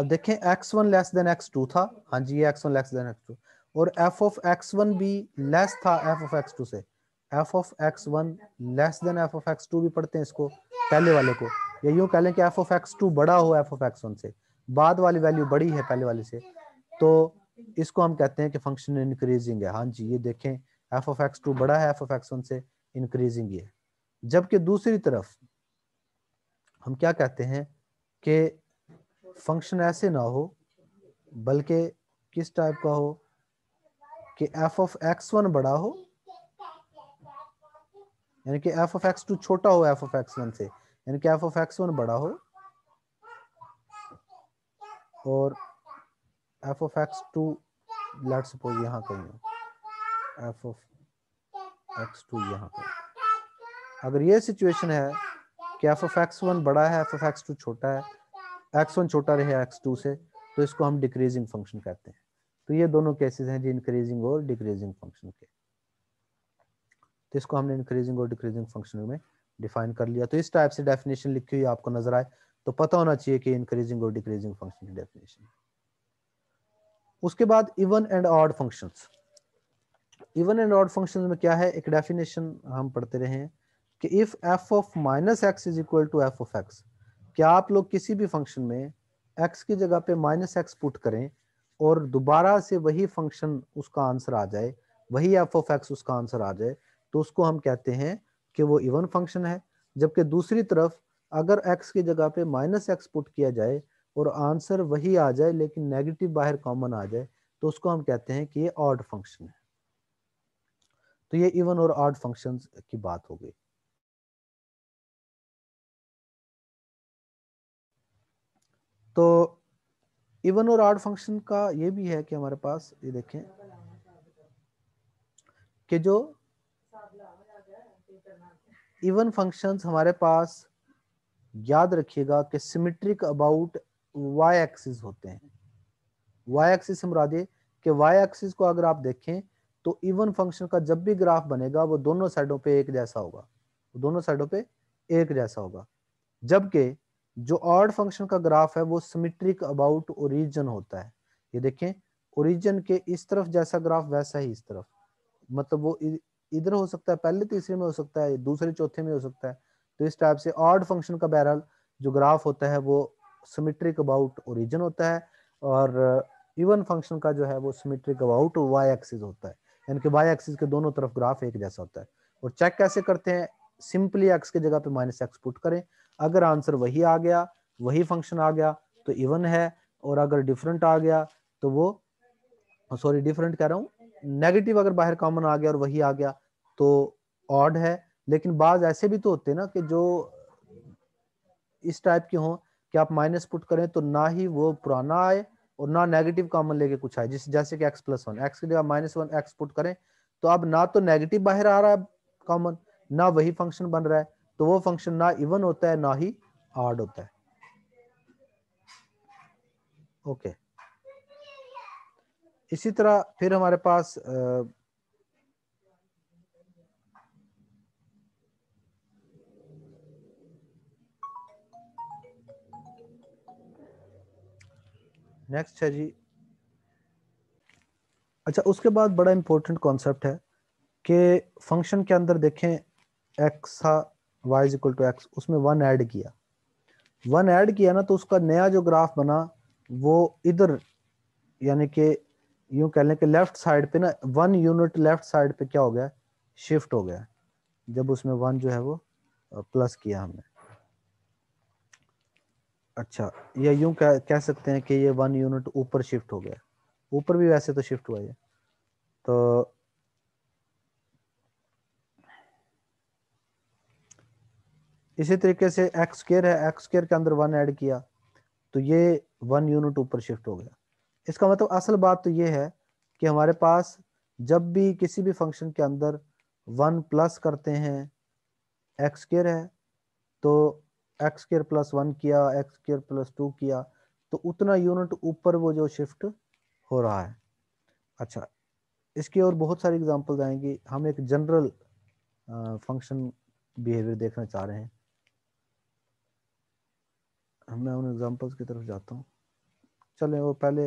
अब देखें x one less than x two था हाँ जी ये x one less than x two और एफ ऑफ एक्स वन भी लेस था एफ ऑफ एक्स टू से f of x one less than f of x two भी पढ़ते हैं इसको पहले वाले को या यूं कह लें कि एफ ऑफ एक्स टू बड़ा हो एफ ऑफ एक्स वन से बाद वाली वैल्यू बड़ी है पहले वाले से तो इसको हम कहते हैं कि फंक्शन इंक्रीजिंग है हाँ जी ये देखें एफ ऑफ एक्स टू बड़ा है एफ ऑफ एक्स वन से इंक्रीजिंग ये जबकि दूसरी तरफ हम क्या कहते हैं कि फंक्शन ऐसे ना हो बल्कि किस टाइप का हो कि एफ ऑफ एक्स वन बड़ा हो यानी कि एफ ऑफ एक्स टू छोटा हो एफ ऑफ एक्स वन से यानी कि एफ ऑफ एक्स वन बड़ा हो और F of x two let suppose यहां कहीं हो एफ ऑफ एक्स टू यहाँ पर अगर ये सिचुएशन है कि एफ ऑफ एक्स वन बड़ा है एफ ऑफ एक्स टू छोटा है एक्स वन छोटा रहे एक्स टू से तो इसको हम डिक्रीजिंग फंक्शन कहते हैं तो ये दोनों केसेस हैं जी इंक्रीजिंग और डिक्रीजिंग फंक्शन के तो इसको हमने इंक्रीजिंग और डिक्रीजिंग फंक्शन में डिफाइन कर लिया तो इस टाइप से डेफिनेशन लिखी हुई आपको नजर आए तो पता होना चाहिए कि इंक्रीजिंग और डिक्रीजिंग फंक्शन की डेफिनेशन उसके बाद even and odd functions even and odd function में क्या है एक डेफिनेशन हम पढ़ते रहे हैं कि if f of minus x is equal to F of x क्या आप लोग किसी भी फंक्शन में एक्स की जगह पे माइनस एक्स पुट करें और दोबारा से वही फंक्शन उसका आंसर आ जाए वही एफ ऑफ एक्स उसका आंसर आ जाए तो उसको हम कहते हैं कि वो इवन फंक्शन है जबकि दूसरी तरफ अगर एक्स की जगह पे माइनस एक्स पुट किया जाए और आंसर वही आ जाए लेकिन नेगेटिव बाहर कॉमन आ जाए तो उसको हम कहते हैं कि ये ऑड फंक्शन है तो ये इवन और आर्ट फंक्शंस की बात हो गई तो इवन और आर्ट फंक्शन का ये भी है कि हमारे पास ये देखें कि जो इवन फंक्शंस हमारे पास याद रखिएगा कि सिमेट्रिक अबाउट वाई एक्सिस होते हैं वाई एक्सिस हम राधे कि वाई एक्सिस को अगर आप देखें तो इवन फंक्शन का जब भी ग्राफ बनेगा वो दोनों साइडों पे एक जैसा होगा दोनों साइडों पे एक जैसा होगा जबकि जो ऑड फंक्शन का ग्राफ है वो सिमिट्रिक अबाउट ओरिजिन होता है ये देखें ओरिजिन के इस तरफ जैसा ग्राफ वैसा ही इस तरफ मतलब वो इधर हो सकता है पहले तीसरे में हो सकता है दूसरे चौथे में हो सकता है तो इस टाइप से ऑड फंक्शन का बैरल जो ग्राफ होता है वो सिमिट्रिक अबाउट ओरिजिन होता है और इवन फंक्शन का जो है वो सिमिट्रिक अबाउट वाई एक्सिस होता है यानी वाई एक्सिस के दोनों तरफ ग्राफ एक जैसा होता है और चेक कैसे करते हैं सिंपली एक्स की जगह पे माइनस एक्स पुट करें अगर आंसर वही आ गया वही फंक्शन आ गया तो इवन है और अगर डिफरेंट आ गया तो वो सॉरी डिफरेंट कह रहा हूँ नेगेटिव अगर बाहर कॉमन आ गया और वही आ गया तो ऑड है लेकिन बाज ऐसे भी तो होते हैं ना कि जो इस टाइप के हों कि आप माइनस पुट करें तो ना ही वो पुराना आए और ना नेगेटिव कॉमन लेके कुछ आए जिस जैसे कि एक्स प्लस वन एक्स की जगह माइनस वन एक्स पुट करें तो अब ना तो नेगेटिव बाहर आ रहा है कॉमन ना वही फंक्शन बन रहा है तो वो फंक्शन ना इवन होता है ना ही आर्ड होता है ओके okay. इसी तरह फिर हमारे पास आ, नेक्स्ट है जी अच्छा उसके बाद बड़ा इंपॉर्टेंट कॉन्सेप्ट है कि फंक्शन के अंदर देखें एक्स था वाई इक्वल टू एक्स उसमें वन ऐड किया वन ऐड किया ना तो उसका नया जो ग्राफ बना वो इधर यानी कि यूं कह लें कि लेफ्ट साइड पे ना वन यूनिट लेफ्ट साइड पे क्या हो गया शिफ्ट हो गया जब उसमें वन जो है वो प्लस किया हमने अच्छा या यूं कह, कह सकते हैं कि ये वन यूनिट ऊपर शिफ्ट हो गया ऊपर भी वैसे तो शिफ्ट हुआ है तो इसी तरीके से एक्स स्केयर है एक्स स्केयर के अंदर वन ऐड किया तो ये वन यूनिट ऊपर शिफ्ट हो गया इसका मतलब असल बात तो ये है कि हमारे पास जब भी किसी भी फंक्शन के अंदर वन प्लस करते हैं एक्स स्केयर है तो एक्स केयर प्लस वन किया एक्स केयर प्लस टू किया तो उतना यूनिट ऊपर वो जो शिफ्ट हो रहा है अच्छा इसकी और बहुत सारी एग्जाम्पल्स आएंगी हम एक जनरल फंक्शन बिहेवियर देखना चाह रहे हैं मैं उन एग्जांपल्स की तरफ जाता हूँ चलें वो पहले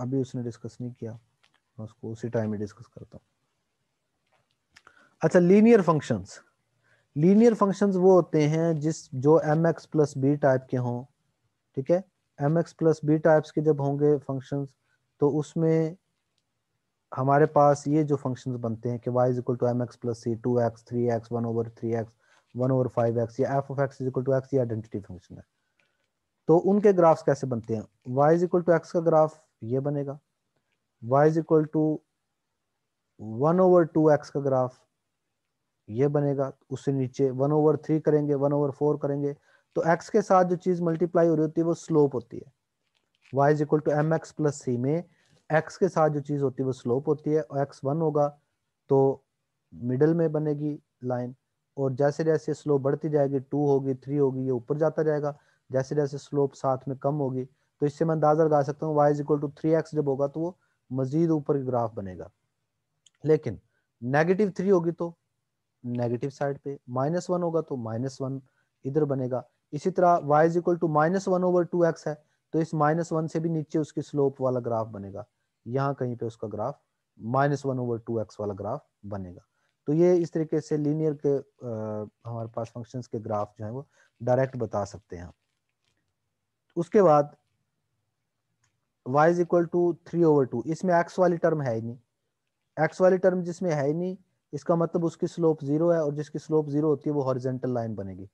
अभी उसने डिस्कस नहीं किया मैं उसको उसी टाइम में डिस्कस करता हूँ अच्छा लीनियर फंक्शंस लीनियर फंक्शंस वो होते हैं जिस जो m x plus b type के हों ठीक है m x plus b types के जब होंगे फंक्शंस तो उसमें हमारे पास ये जो फंक्शंस बनते हैं कि y is equal to m x plus c two x three x one over three x one over five x या f of x is equal to x ये आइडेंटिटी फंक्शन है तो उनके ग्राफ्स कैसे बनते हैं y is equal to x का graph ये बनेगा y is equal to one over two x का ग्राफ ये बनेगा उससे नीचे वन ओवर थ्री करेंगे वन ओवर फोर करेंगे तो एक्स के साथ जो चीज़ मल्टीप्लाई हो रही होती है वो स्लोप होती है y is equal to m x plus c में एक्स के साथ जो चीज़ होती है वो स्लोप होती है और एक्स वन होगा तो मिडल में बनेगी लाइन और जैसे जैसे स्लोप बढ़ती जाएगी टू होगी थ्री होगी ये ऊपर जाता जाएगा जैसे जैसे स्लोप साथ में कम होगी तो इससे मैं अंदाज़ा लगा सकता हूँ y is equal to three x जब होगा तो वो मज़ीद ऊपर ग्राफ बनेगा लेकिन नेगेटिव थ्री होगी तो नेगेटिव साइड पे माइनस वन होगा तो माइनस वन इधर बनेगा इसी तरह Y is equal to minus one over two x है तो इस माइनस वन से भी नीचे उसकी स्लोप वाला ग्राफ बनेगा यहाँ कहीं पे उसका graph minus one over two x वाला ग्राफ बनेगा तो ये इस तरीके से लीनियर के आ, हमारे पास फंक्शंस के ग्राफ जो है वो डायरेक्ट बता सकते हैं उसके बाद y is equal to three over two इसमें एक्स वाली टर्म है ही नहीं एक्स वाली टर्म जिसमें है ही नहीं इसका मतलब उसकी स्लोप जीरो है और जिसकी स्लोप जीरो होती है वो हॉरिजेंटल लाइन बनेगी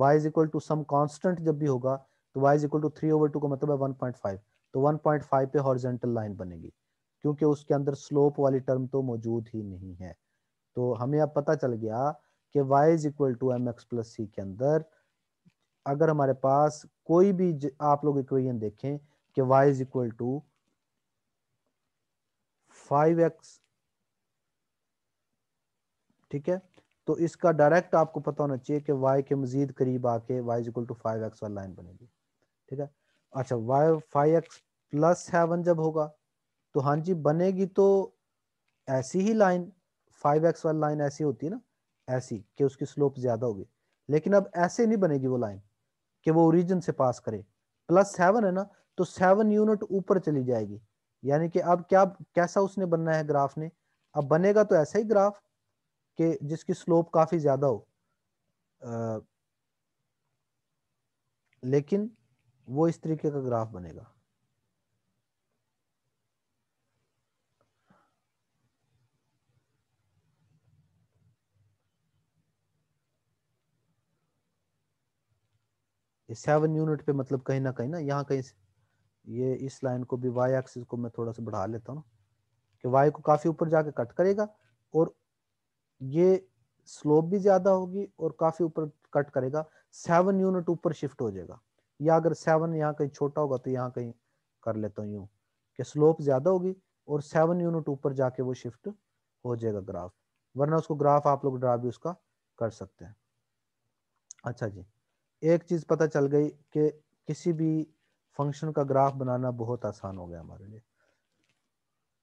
y is equal to some constant जब भी होगा तो y is equal to three over two का मतलब है 1.5 तो 1.5 पे हॉरिजेंटल लाइन बनेगी क्योंकि उसके अंदर स्लोप वाली टर्म तो मौजूद ही नहीं है तो हमें अब पता चल गया कि y is equal to m x plus c के अंदर अगर हमारे पास कोई भी आप लोग इक्वेशन देखें कि y is equal to five x ठीक है तो इसका डायरेक्ट आपको पता होना चाहिए कि वाई के मजीद करीब आके y is equal to five x वाली लाइन बनेगी ठीक है अच्छा y five x plus seven जब होगा तो हाँ जी बनेगी तो ऐसी ही लाइन फाइव एक्स वाली लाइन ऐसी होती है ना ऐसी कि उसकी स्लोप ज़्यादा होगी लेकिन अब ऐसे नहीं बनेगी वो लाइन कि वो ओरिजिन से पास करे प्लस सेवन है ना तो सेवन यूनिट ऊपर चली जाएगी यानी कि अब क्या कैसा उसने बनना है ग्राफ ने अब बनेगा तो ऐसा ही ग्राफ कि जिसकी स्लोप काफ़ी ज़्यादा हो आ, लेकिन वो इस तरीके का ग्राफ बनेगा सेवन यूनिट पे मतलब कहीं ना कहीं ना यहाँ कहीं ये इस लाइन को भी वाई एक्सिस को मैं थोड़ा सा बढ़ा लेता हूँ कि वाई को काफ़ी ऊपर जाके कट करेगा और ये स्लोप भी ज्यादा होगी और काफी ऊपर कट करेगा सेवन यूनिट ऊपर शिफ्ट हो जाएगा या अगर सेवन यहाँ कहीं छोटा होगा तो यहाँ कहीं कर लेता हूँ यूं कि स्लोप ज्यादा होगी और सेवन यूनिट ऊपर जाके वो शिफ्ट हो जाएगा ग्राफ वरना उसको ग्राफ आप लोग ड्रा भी उसका कर सकते हैं अच्छा जी एक चीज पता चल गई कि किसी भी फंक्शन का ग्राफ बनाना बहुत आसान हो गया हमारे लिए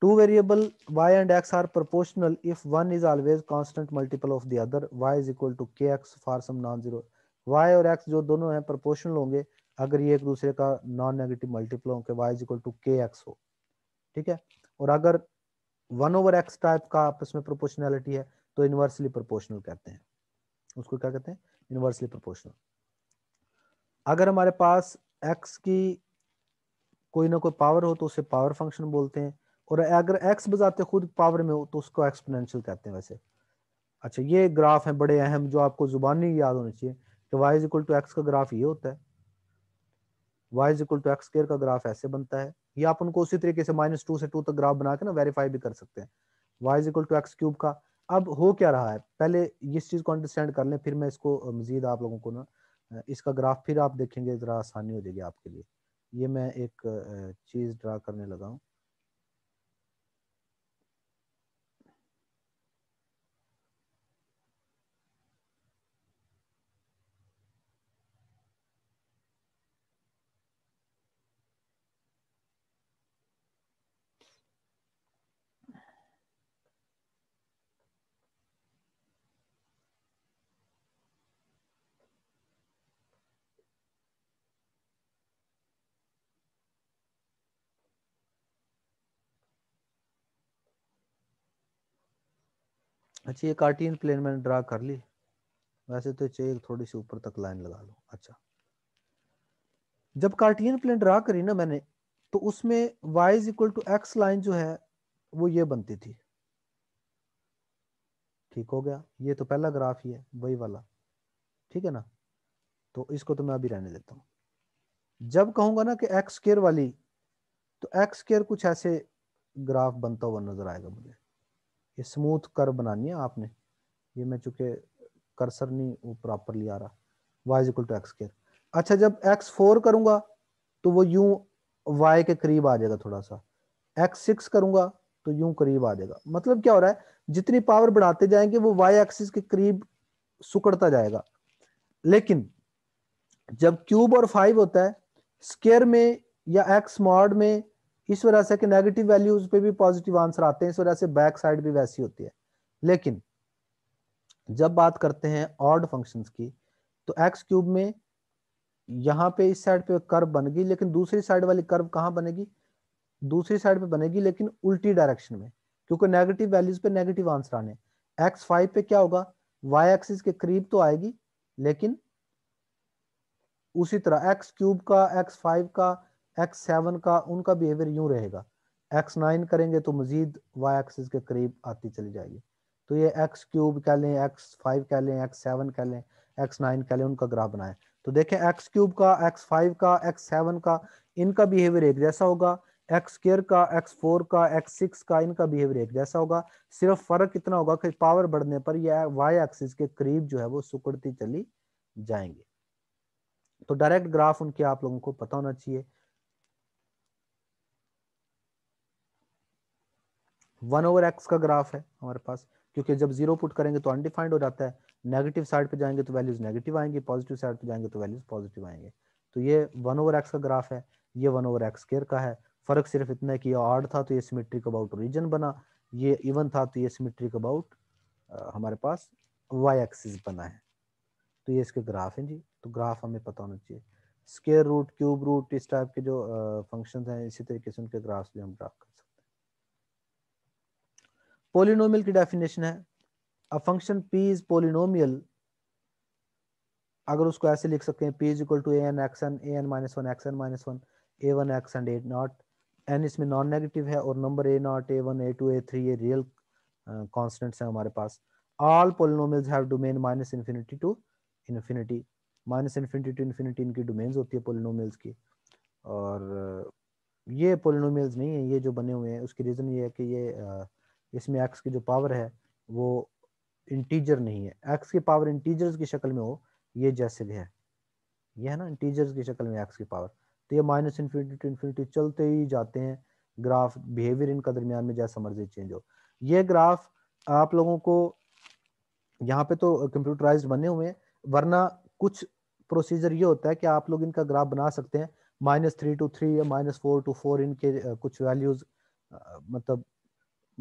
two variable y and x are proportional if one is always constant multiple of the other y is equal to kx for some non zero y और x जो दोनों हैं proportional होंगे अगर ये एक दूसरे का नॉन नेगेटिव मल्टीपल होंगे y is equal to kx हो ठीक है और अगर वन ओवर एक्स टाइप का आपस में प्रोपोर्शनैलिटी है तो इन्वर्सली प्रोपोर्शनल कहते हैं उसको क्या कहते हैं इन्वर्सली प्रोपोर्शनल अगर हमारे पास एक्स की कोई ना कोई पावर हो तो उसे पावर फंक्शन बोलते हैं और अगर एक्स बजाते खुद पावर में हो तो उसको एक्सपोनेंशियल कहते हैं वैसे अच्छा ये ग्राफ है बड़े अहम जो आपको जुबानी याद होने चाहिए कि Y is equal to x का ग्राफ ये होता है y is equal to x square का ग्राफ ऐसे बनता है या आप उनको उसी तरीके से माइनस टू से टू तक ग्राफ बना के ना वेरीफाई भी कर सकते हैं y is equal to x cube का अब हो क्या रहा है पहले इस चीज़ को अंडरस्टैंड कर लें फिर मैं इसको मजीद आप लोगों को ना इसका ग्राफ फिर आप देखेंगे ज़रा आसानी हो जाएगी आपके लिए ये मैं एक चीज़ ड्रा करने लगा हूँ अच्छा ये कार्टीन प्लेन मैंने ड्रा कर ली वैसे तो चाहिए थोड़ी सी ऊपर तक लाइन लगा लो अच्छा जब कार्टियन प्लेन ड्रा करी ना मैंने तो उसमें y is equal to x line जो है वो ये बनती थी ठीक हो गया ये तो पहला ग्राफ ही है वही वाला ठीक है ना तो इसको तो मैं अभी रहने देता हूँ जब कहूंगा ना कि एक्स केयर वाली तो एक्स केयर कुछ ऐसे ग्राफ बनता हुआ नजर आएगा मुझे ये स्मूथ कर बनानी है आपने ये मैं चूंकि कर्सर नहीं वो प्रॉपरली आ रहा वाई टू एक्स केयर अच्छा जब एक्स फोर करूंगा तो वो यूं वाई के करीब आ जाएगा थोड़ा सा एक्स सिक्स करूंगा तो यूं करीब आ जाएगा मतलब क्या हो रहा है जितनी पावर बढ़ाते जाएंगे वो वाई एक्सिस के करीब सुकड़ता जाएगा लेकिन जब क्यूब और फाइव होता है स्केयर में या एक्स मॉड में इस वजह से कि नेगेटिव वैल्यूज पे भी पॉजिटिव आंसर आते हैं इस वजह से बैक साइड भी वैसी होती है लेकिन जब बात करते हैं ऑर्ड फंक्शंस की तो एक्स क्यूब में यहाँ पे इस साइड पे कर्व बनेगी लेकिन दूसरी साइड वाली कर्व कहाँ बनेगी दूसरी साइड पे बनेगी लेकिन उल्टी डायरेक्शन में क्योंकि नेगेटिव वैल्यूज पे नेगेटिव आंसर आने एक्स फाइव पे क्या होगा वाई एक्सिस के करीब तो आएगी लेकिन उसी तरह एक्स क्यूब का एक्स फाइव का एक्स सेवन का उनका बिहेवियर यूं रहेगा एक्स नाइन करेंगे तो मज़ीद वाई एक्सिस के करीब आती चली जाएगी तो ये एक्स क्यूब कह लें एक्स फाइव कह लें एक्स सेवन कह लें एक्स नाइन कह लें उनका ग्राफ बनाए तो देखें एक्स क्यूब का एक्स फाइव का एक्स सेवन का इनका बिहेवियर एक जैसा होगा एक्स केयर का एक्स फोर का एक्स सिक्स का इनका बिहेवियर एक जैसा होगा सिर्फ फर्क इतना होगा कि पावर बढ़ने पर यह वाई एक्सिस के करीब जो है वो सुकड़ती चली जाएंगे तो डायरेक्ट ग्राफ उनके आप लोगों को पता होना चाहिए वन ओवर एक्स का ग्राफ है हमारे पास क्योंकि जब जीरो पुट करेंगे तो अनडिफाइंड हो जाता है नेगेटिव साइड पे जाएंगे तो वैल्यूज नेगेटिव आएंगे पॉजिटिव साइड पे जाएंगे तो वैल्यूज पॉजिटिव आएंगे तो ये वन ओवर एक्स का ग्राफ है ये वन ओवर एक्स स्केयर का है फर्क सिर्फ इतना है कि ये आर्ड था तो ये सिमेट्रिक अबाउट रीजन बना ये इवन था तो ये सिमेट्रिक अबाउट हमारे पास वाई एक्सिस बना है तो ये इसके ग्राफ हैं जी तो ग्राफ हमें पता होना चाहिए स्केयर रूट क्यूब रूट इस टाइप के जो फंक्शन हैं इसी तरीके से उनके ग्राफ्स भी हम ड्रा कर पोलिनोमियल की डेफिनेशन है a function p is polynomial अगर उसको ऐसे लिख सकते हैं p is equal to a n x n a n minus one x n minus one a one x and a not n इसमें नॉन नेगेटिव है और number a not a one a two a three ये real constants हैं हमारे पास all polynomials have domain minus infinity to infinity minus infinity to infinity इनकी domains होती है पोलिनोमियल्स की और ये पोलिनोमियल्स नहीं है ये जो बने हुए हैं उसकी रीज़न ये है कि ये uh, इसमें एक्स की जो पावर है वो इंटीजर नहीं है एक्स की पावर इंटीजर्स की शक्ल में हो ये जैसे भी है ये है ना इंटीजर्स की शक्ल में एक्स की पावर तो ये माइनस इन्फिनिटी टू इन्फिनिटी चलते ही जाते हैं ग्राफ बिहेवियर इनका दरमियान में जैसा मर्जी चेंज हो ये ग्राफ आप लोगों को यहाँ पे तो कंप्यूटराइज बने हुए हैं वरना कुछ प्रोसीजर ये होता है कि आप लोग इनका ग्राफ बना सकते हैं माइनस थ्री टू थ्री या माइनस फोर टू फोर इनके कुछ वैल्यूज मतलब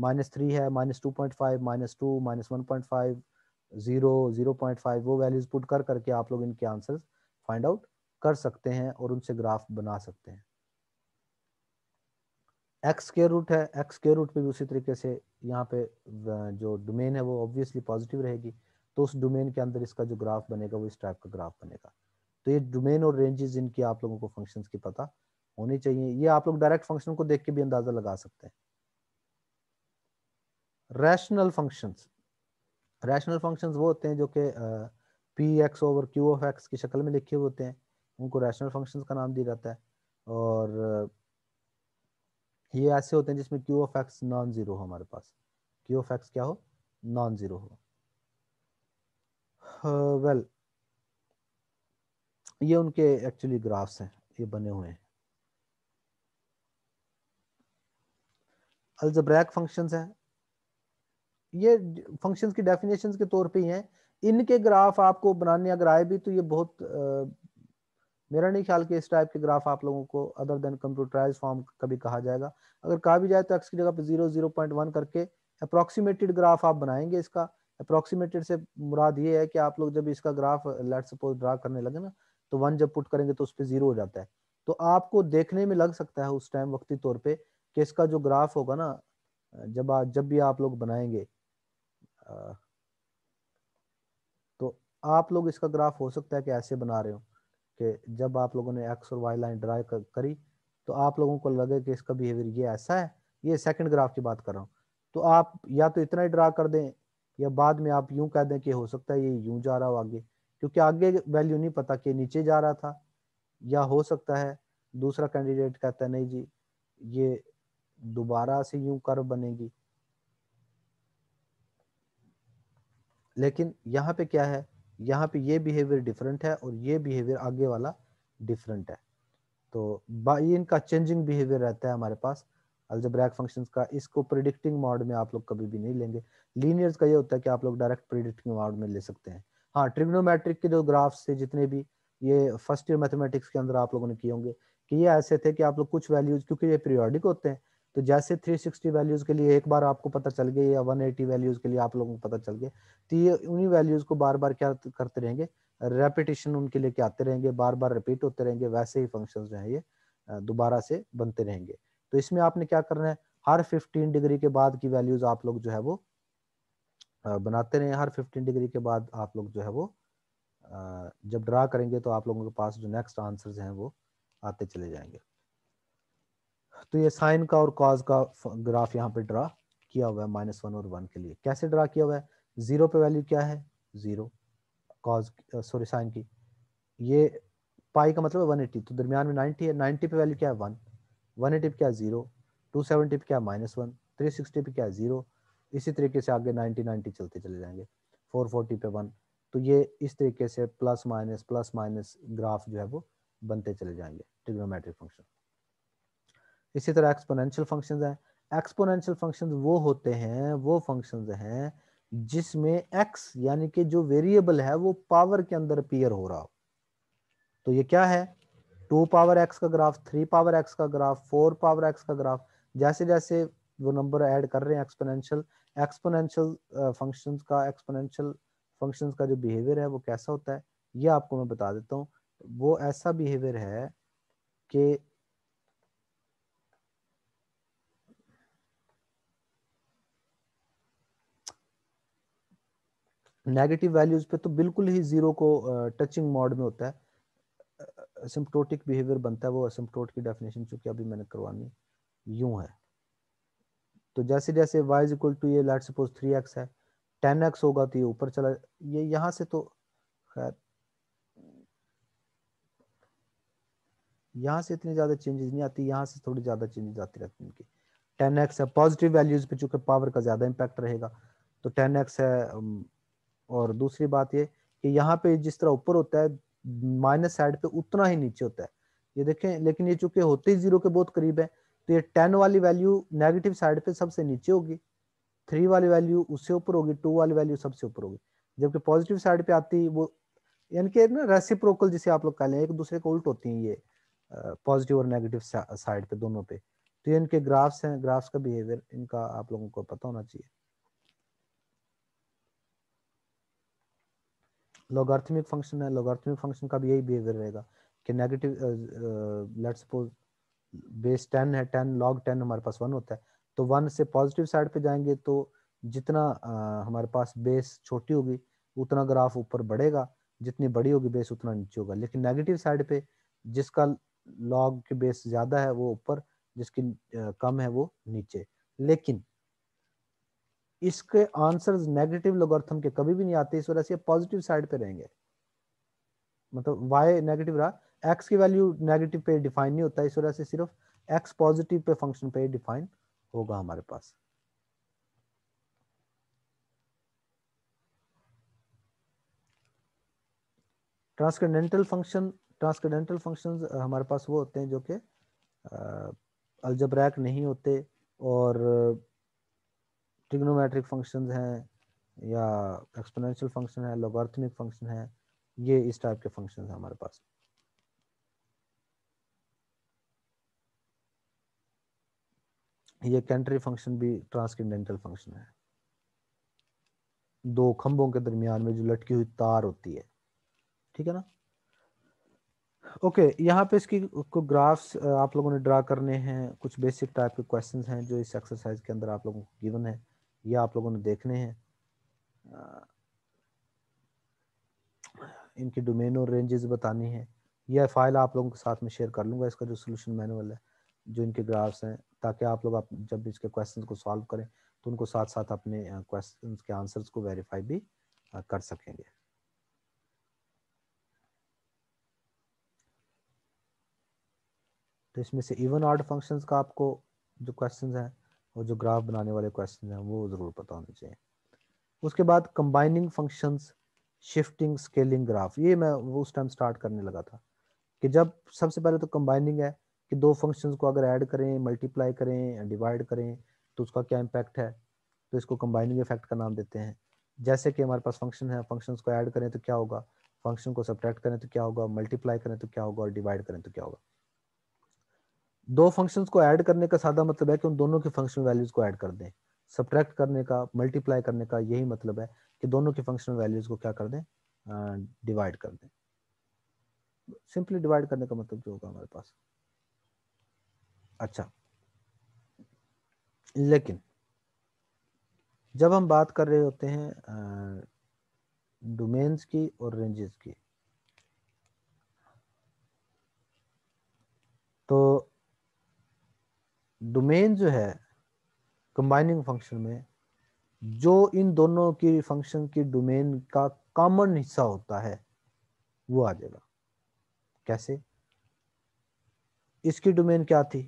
माइनस थ्री है minus two point five minus two minus one point five zero zero point five वो वैल्यूज़ पुट कर करके आप लोग इनके आंसर फाइंड आउट कर सकते हैं और उनसे ग्राफ बना सकते हैं एक्स के रूट है एक्स के रूट पे भी उसी तरीके से यहाँ पे जो डोमेन है वो ऑब्वियसली पॉजिटिव रहेगी तो उस डोमेन के अंदर इसका जो ग्राफ बनेगा वो इस टाइप का ग्राफ बनेगा तो ये डोमेन और रेंजेस इनकी आप लोगों को फंक्शंस की पता होनी चाहिए ये आप लोग डायरेक्ट फंक्शन को देख के भी अंदाज़ा लगा सकते हैं रैशनल फंक्शंस रैशनल फंक्शंस वो होते हैं जो कि p x over q of x की शक्ल में लिखे हुए होते हैं उनको रैशनल फंक्शंस का नाम दिया जाता है और ये ऐसे होते हैं जिसमें q of x non zero हो हमारे पास क्यू ऑफ एक्स क्या हो नॉन ज़ीरो हो वेल uh, well, ये उनके एक्चुअली ग्राफ्स हैं ये बने हुए हैं अल्जब्रैक फंक्शंस हैं ये फंक्शंस की डेफिनेशंस के तौर पे ही हैं इनके ग्राफ आपको बनाने अगर आए भी तो ये बहुत आ, मेरा नहीं ख्याल कि इस टाइप के ग्राफ आप लोगों को अदर देन कंप्यूटराइज फॉर्म कभी कहा जाएगा अगर कहा भी जाए तो एक्स की जगह पर जीरो जीरो पॉइंट वन करके अप्रोक्सीमेटेड ग्राफ आप बनाएंगे इसका अप्रोक्सीमेटेड से मुराद ये है कि आप लोग जब इसका ग्राफ लेट सपोज ड्रा करने लगे ना तो वन जब पुट करेंगे तो उस पर जीरो हो जाता है तो आपको देखने में लग सकता है उस टाइम वक्ती तौर पर कि इसका जो ग्राफ होगा ना जब आ, जब भी आप लोग बनाएंगे तो आप लोग इसका ग्राफ हो सकता है कि ऐसे बना रहे हो कि जब आप लोगों ने एक्स और वाई लाइन ड्राई करी तो आप लोगों को लगे कि इसका बिहेवियर ये ऐसा है ये सेकंड ग्राफ की बात कर रहा हूँ तो आप या तो इतना ही ड्रा कर दें या बाद में आप यूं कह दें कि हो सकता है ये यूं जा रहा हो आगे क्योंकि आगे वैल्यू नहीं पता कि नीचे जा रहा था या हो सकता है दूसरा कैंडिडेट कहता है नहीं जी ये दोबारा से यूं कर्व बनेगी लेकिन यहाँ पे क्या है यहाँ पे ये बिहेवियर डिफरेंट है और ये बिहेवियर आगे वाला डिफरेंट है तो बाई इनका चेंजिंग बिहेवियर रहता है हमारे पास अल्जब्रैक फंक्शन का इसको प्रिडिक्टिंग मॉड में आप लोग कभी भी नहीं लेंगे लीनियर्स का ये होता है कि आप लोग डायरेक्ट प्रिडिक्टिंग मॉड में ले सकते हैं हाँ ट्रिग्नोमेट्रिक के जो ग्राफ्स थे जितने भी ये फर्स्ट ईयर मैथमेटिक्स के अंदर आप लोगों ने किए होंगे कि ये ऐसे थे कि आप लोग कुछ वैल्यूज क्योंकि ये पीरियोडिक होते हैं तो जैसे 360 वैल्यूज के लिए एक बार आपको पता चल गया या 180 वैल्यूज के लिए आप लोगों को पता चल गया तो ये उन्हीं वैल्यूज को बार बार क्या करते रहेंगे रेपिटेशन उनके क्या आते रहेंगे बार बार रिपीट होते रहेंगे वैसे ही फंक्शन जो है ये दोबारा से बनते रहेंगे तो इसमें आपने क्या करना है हर फिफ्टीन डिग्री के बाद की वैल्यूज आप लोग जो है वो बनाते रहे हर फिफ्टीन डिग्री के बाद आप लोग जो है वो जब ड्रा करेंगे तो आप लोगों के पास जो नेक्स्ट आंसर्स हैं वो आते चले जाएंगे तो ये साइन का और कॉज का ग्राफ यहाँ पे ड्रा किया हुआ है माइनस वन और वन के लिए कैसे ड्रा किया हुआ है जीरो पे वैल्यू क्या है जीरो कॉज सॉरी साइन की ये पाई का मतलब वन एट्टी तो दरमियान में नाइन्टी है नाइन्टी पे वैल्यू क्या है वन वन एटी पे क्या है जीरो टू सेवेंटी पे क्या है माइनस वन थ्री सिक्सटी पे क्या है जीरो इसी तरीके से आगे नाइन्टी नाइन्टी चलते चले जाएंगे फोर फोर्टी पे वन तो ये इस तरीके से plus minus plus minus graph जो है वो बनते चले जाएंगे ट्रिग्नोमेट्रिक फंक्शन इसी तरह एक्सपोनेंशियल फंक्शंस हैं एक्सपोनेंशियल फंक्शंस वो होते हैं वो फंक्शंस हैं जिसमें एक्स यानी कि जो वेरिएबल है वो पावर के अंदर अपीयर हो रहा हो तो ये क्या है टू पावर एक्स का ग्राफ थ्री पावर एक्स का ग्राफ फोर पावर एक्स का ग्राफ जैसे जैसे वो नंबर ऐड कर रहे हैं एक्सपोनेंशियल एक्सपोनेंशियल फंक्शंस का एक्सपोनेंशियल फंक्शंस का जो बिहेवियर है वो कैसा होता है ये आपको मैं बता देता हूँ वो ऐसा बिहेवियर है कि नेगेटिव वैल्यूज पे तो बिल्कुल ही जीरो को टचिंग uh, मोड में होता है असिम्प्टोटिक बिहेवियर बनता है वो असिम्प्टोट की डेफिनेशन चूंकि अभी मैंने करवानी यूं है तो जैसे जैसे y इज इक्वल टू ये लेट सपोज 3x है 10x होगा तो ये ऊपर चला ये यहां से तो खैर यहां से इतनी ज़्यादा चेंजेस नहीं आती यहां से थोड़ी ज़्यादा चेंजेस आती रहती इनकी टेन एक्स है पॉजिटिव वैल्यूज पे चूंकि पावर का ज़्यादा इंपैक्ट रहेगा तो टेन एक्स है um, और दूसरी बात ये कि यहाँ पे जिस तरह ऊपर होता है माइनस साइड पे उतना ही नीचे होता है ये देखें लेकिन ये चूंकि होते ही जीरो के बहुत करीब है तो ये टेन वाली वैल्यू नेगेटिव साइड पे सबसे नीचे होगी थ्री वाली वैल्यू उससे ऊपर होगी टू वाली वैल्यू सबसे ऊपर होगी जबकि पॉजिटिव साइड पे आती वो यानी कि ना रेसिप्रोकल जिसे आप लोग कह लें एक दूसरे को उल्ट होती है ये पॉजिटिव और नेगेटिव साइड पे दोनों पे तो ये इनके ग्राफ्स हैं ग्राफ्स का बिहेवियर इनका आप लोगों को पता होना चाहिए लोगार्थमिक फंक्शन है लोगार्थमिक फंक्शन का भी यही बिहेवियर रहेगा कि negative let's suppose base ten है टेन लॉग टेन हमारे पास वन होता है तो वन से पॉजिटिव साइड पे जाएंगे तो जितना uh, हमारे पास बेस छोटी होगी उतना ग्राफ ऊपर बढ़ेगा जितनी बड़ी होगी बेस उतना नीचे होगा लेकिन नेगेटिव साइड पे जिसका लॉग के बेस ज़्यादा है वो ऊपर जिसकी uh, कम है वो नीचे लेकिन इसके आंसर्स नेगेटिव लोगार्थम के कभी भी नहीं आते इस वजह से पॉजिटिव साइड पे रहेंगे मतलब वाई नेगेटिव रहा एक्स की वैल्यू नेगेटिव पे डिफाइन नहीं होता इस वजह से सिर्फ एक्स पॉजिटिव पे फंक्शन पे डिफाइन होगा हमारे पास ट्रांसकेंडेंटल फंक्शन ट्रांसकेंडेंटल फंक्शन हमारे पास वो होते हैं जो कि अल्जब्रैक नहीं होते और ट्रिग्नोमेट्रिक फंक्शन हैं या एक्सपोनेंशियल फंक्शन है लोगार्थमिक फंक्शन है ये इस टाइप के फंक्शन हैं हमारे पास ये कैंट्री फंक्शन भी ट्रांसकेंडेंटल फंक्शन है दो खंभों के दरमियान में जो लटकी हुई तार होती है ठीक है ना ओके okay, यहाँ पे इसकी को ग्राफ्स आप लोगों ने ड्रा करने हैं कुछ बेसिक टाइप के क्वेश्चंस हैं जो इस एक्सरसाइज के अंदर आप लोगों को गिवन है ये आप लोगों ने देखने हैं इनकी डोमेन और रेंजेस बतानी है यह फाइल आप लोगों के साथ में शेयर कर लूँगा इसका जो सोल्यूशन मैनुअल है जो इनके ग्राफ्स हैं ताकि आप लोग आप जब इसके क्वेश्चन को सॉल्व करें तो उनको साथ साथ अपने क्वेश्चन के आंसर्स को वेरीफाई भी कर सकेंगे तो इसमें से इवन आर्ट फंक्शंस का आपको जो क्वेश्चंस हैं और जो ग्राफ बनाने वाले क्वेश्चन हैं वो ज़रूर पता होने चाहिए उसके बाद combining functions shifting scaling graph ये मैं वो उस टाइम स्टार्ट करने लगा था कि जब सबसे पहले तो कंबाइनिंग है कि दो फंक्शंस को अगर ऐड करें मल्टीप्लाई करें डिवाइड करें तो उसका क्या इम्पैक्ट है तो इसको कंबाइनिंग इफेक्ट का नाम देते हैं जैसे कि हमारे पास फंक्शन है फंक्शन को ऐड करें तो क्या होगा फंक्शन को सब्ट्रैक्ट करें तो क्या होगा मल्टीप्लाई करें तो क्या होगा और डिवाइड करें तो क्या होगा दो फंक्शंस को ऐड करने का सादा मतलब है कि उन दोनों के फंक्शनल वैल्यूज को ऐड कर दें सब्ट्रैक्ट करने का मल्टीप्लाई करने का यही मतलब है कि दोनों के फंक्शनल वैल्यूज को क्या कर दें डिवाइड कर दें सिंपली डिवाइड करने का मतलब जो होगा हमारे पास अच्छा लेकिन जब हम बात कर रहे होते हैं डोमेन्स की और रेंजेस की तो डोमेन जो है कंबाइनिंग फंक्शन में जो इन दोनों की फंक्शन की डोमेन का कॉमन हिस्सा होता है वो आ जाएगा कैसे इसकी डोमेन क्या थी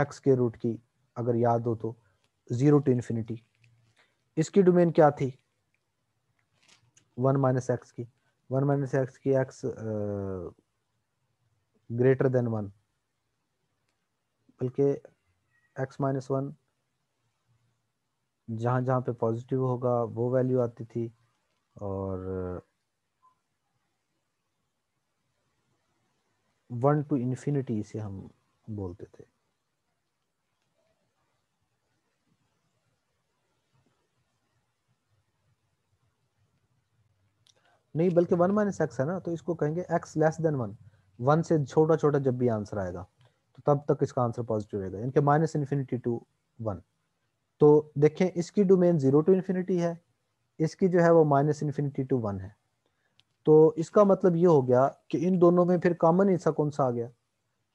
एक्स के रूट की अगर याद हो तो जीरो टू इन्फिनिटी इसकी डोमेन क्या थी वन माइनस एक्स की वन माइनस एक्स की एक्स ग्रेटर देन वन बल्कि एक्स माइनस वन जहाँ जहाँ पे पॉजिटिव होगा वो वैल्यू आती थी और वन टू इन्फिनिटी इसे हम बोलते थे नहीं बल्कि वन माइनस एक्स है ना तो इसको कहेंगे x less than one one से छोटा छोटा जब भी आंसर आएगा तब तक इसका आंसर पॉजिटिव रहेगा इनके माइनस इन्फिनिटी टू वन तो देखें इसकी डोमेन जीरो टू इन्फिनिटी है इसकी जो है वो माइनस इन्फिनिटी टू वन है तो इसका मतलब ये हो गया कि इन दोनों में फिर कॉमन हिस्सा कौन सा आ गया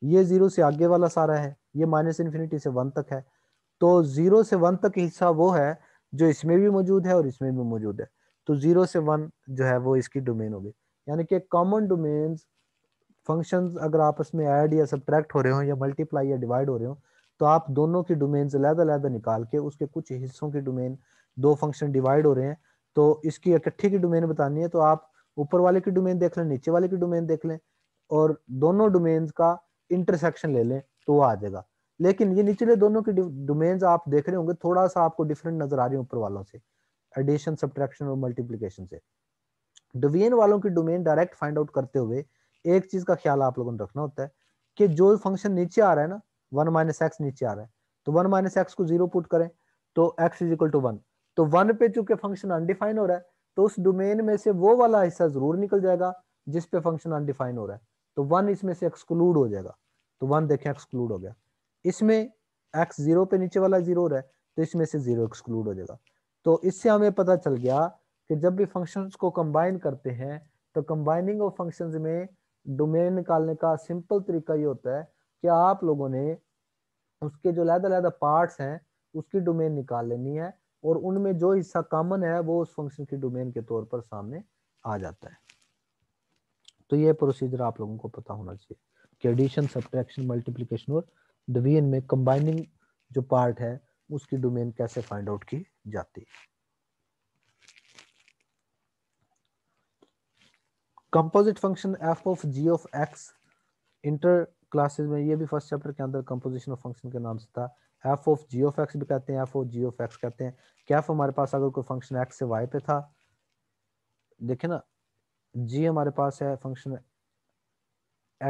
ये जीरो से आगे वाला सारा है ये माइनस इन्फिनिटी से वन तक है तो जीरो से वन तक हिस्सा वो है जो इसमें भी मौजूद है और इसमें भी मौजूद है तो जीरो से वन जो है वो इसकी डोमेन होगी यानी कि कॉमन डोमेन्स फंक्शन अगर आपस में ऐड या सब्ट्रैक्ट हो रहे हो या मल्टीप्लाई या डिवाइड हो रहे हो तो आप दोनों की डोमेन अलहदा अलहदा निकाल के उसके कुछ हिस्सों की डोमेन दो फंक्शन डिवाइड हो रहे हैं तो इसकी इकट्ठी की डोमेन बतानी है तो आप ऊपर वाले की डोमेन देख लें नीचे वाले की डोमेन देख लें और दोनों डोमेन का इंटरसेक्शन ले लें तो वो आ जाएगा लेकिन ये निचले दोनों की डोमेन्स आप देख रहे होंगे थोड़ा सा आपको डिफरेंट नजर आ रही है ऊपर वालों से एडिशन सब्ट्रैक्शन और मल्टीप्लीकेशन से डोमेन वालों की डोमेन डायरेक्ट फाइंड आउट करते हुए एक चीज का ख्याल आप लोगों ने रखना होता है कि जो फंक्शन नीचे आ रहा है ना वन माइनस एक्स नीचे आ रहा है तो वन माइनस एक्स को जीरो पुट करें तो x is equal to one तो वन पे चूंकि फंक्शन अनडिफाइन हो रहा है तो उस डोमेन में से वो वाला हिस्सा जरूर निकल जाएगा जिस पे फंक्शन अनडिफाइन हो रहा है तो वन इसमें से एक्सक्लूड हो जाएगा तो वन देखें एक्सक्लूड हो गया इसमें एक्स जीरो पे नीचे वाला जीरो हो रहा है तो इसमें से जीरो एक्सक्लूड हो जाएगा तो इससे हमें पता चल गया कि जब भी फंक्शंस को कंबाइन करते हैं तो कंबाइनिंग ऑफ फंक्शंस में डोमेन निकालने का सिंपल तरीका ये होता है कि आप लोगों ने उसके जो लहदा लहदा पार्ट्स हैं उसकी डोमेन निकाल लेनी है और उनमें जो हिस्सा कॉमन है वो उस फंक्शन की डोमेन के तौर पर सामने आ जाता है तो ये प्रोसीजर आप लोगों को पता होना चाहिए कि एडिशन सब्ट्रैक्शन मल्टीप्लीकेशन और डिवीजन में कंबाइनिंग जो पार्ट है उसकी डोमेन कैसे फाइंड आउट की जाती है composite function f of g of x inter classes में ये भी फर्स्ट चैप्टर के अंदर कंपोजिशन ऑफ फंक्शन के नाम से था f of g of x भी कहते हैं f of g of x कहते हैं क्या हमारे पास अगर कोई फंक्शन एक्स से वाई पे था देखे ना जी हमारे पास है फंक्शन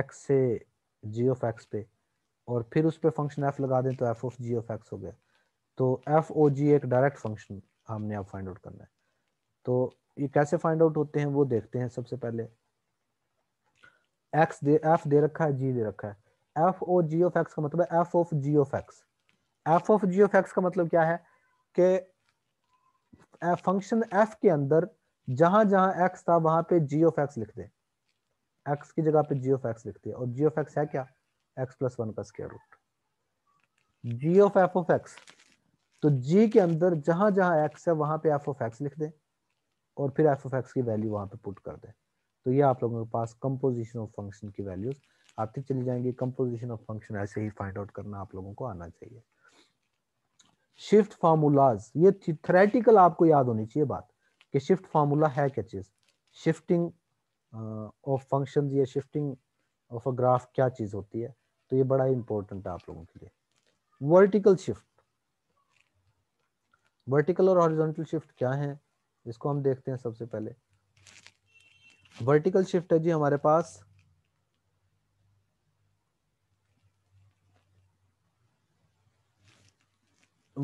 एक्स से जी ऑफ एक्स पे और फिर उस पर फंक्शन एफ लगा दें तो f of g of x हो गया तो एफ ओ जी एक डायरेक्ट फंक्शन हमने अब फाइंड आउट करना है तो ये कैसे फाइंड आउट होते हैं वो देखते हैं सबसे पहले एक्स दे एफ दे रखा है जी दे रखा है f o g of x का मतलब है f of g of x f of g of x का मतलब क्या है कि फंक्शन एफ के अंदर जहां जहां एक्स था वहां पे जी ऑफ एक्स लिख दें एक्स की जगह पे जी ऑफ एक्स लिखते हैं और जी ऑफ एक्स है क्या एक्स प्लस वन का square root G of F of X तो जी के अंदर जहां जहां एक्स है वहां पे एफ ऑफ एक्स लिख दें और फिर एफ ऑफ एक्स की वैल्यू वहाँ पे पुट कर दें तो ये आप लोगों के पास कंपोजिशन ऑफ फंक्शन की वैल्यूज आती चली जाएंगी कंपोजिशन ऑफ फंक्शन ऐसे ही फाइंड आउट करना आप लोगों को आना चाहिए शिफ्ट फार्मूलाज ये थ्रेटिकल आपको याद होनी चाहिए बात कि शिफ्ट फार्मूला है क्या चीज़ शिफ्टिंग ऑफ फंक्शन या शिफ्टिंग ऑफ अ ग्राफ क्या चीज़ होती है तो ये बड़ा इंपॉर्टेंट है आप लोगों के लिए वर्टिकल शिफ्ट वर्टिकल और हॉरिजॉन्टल शिफ्ट क्या है इसको हम देखते हैं सबसे पहले वर्टिकल शिफ्ट है जी हमारे पास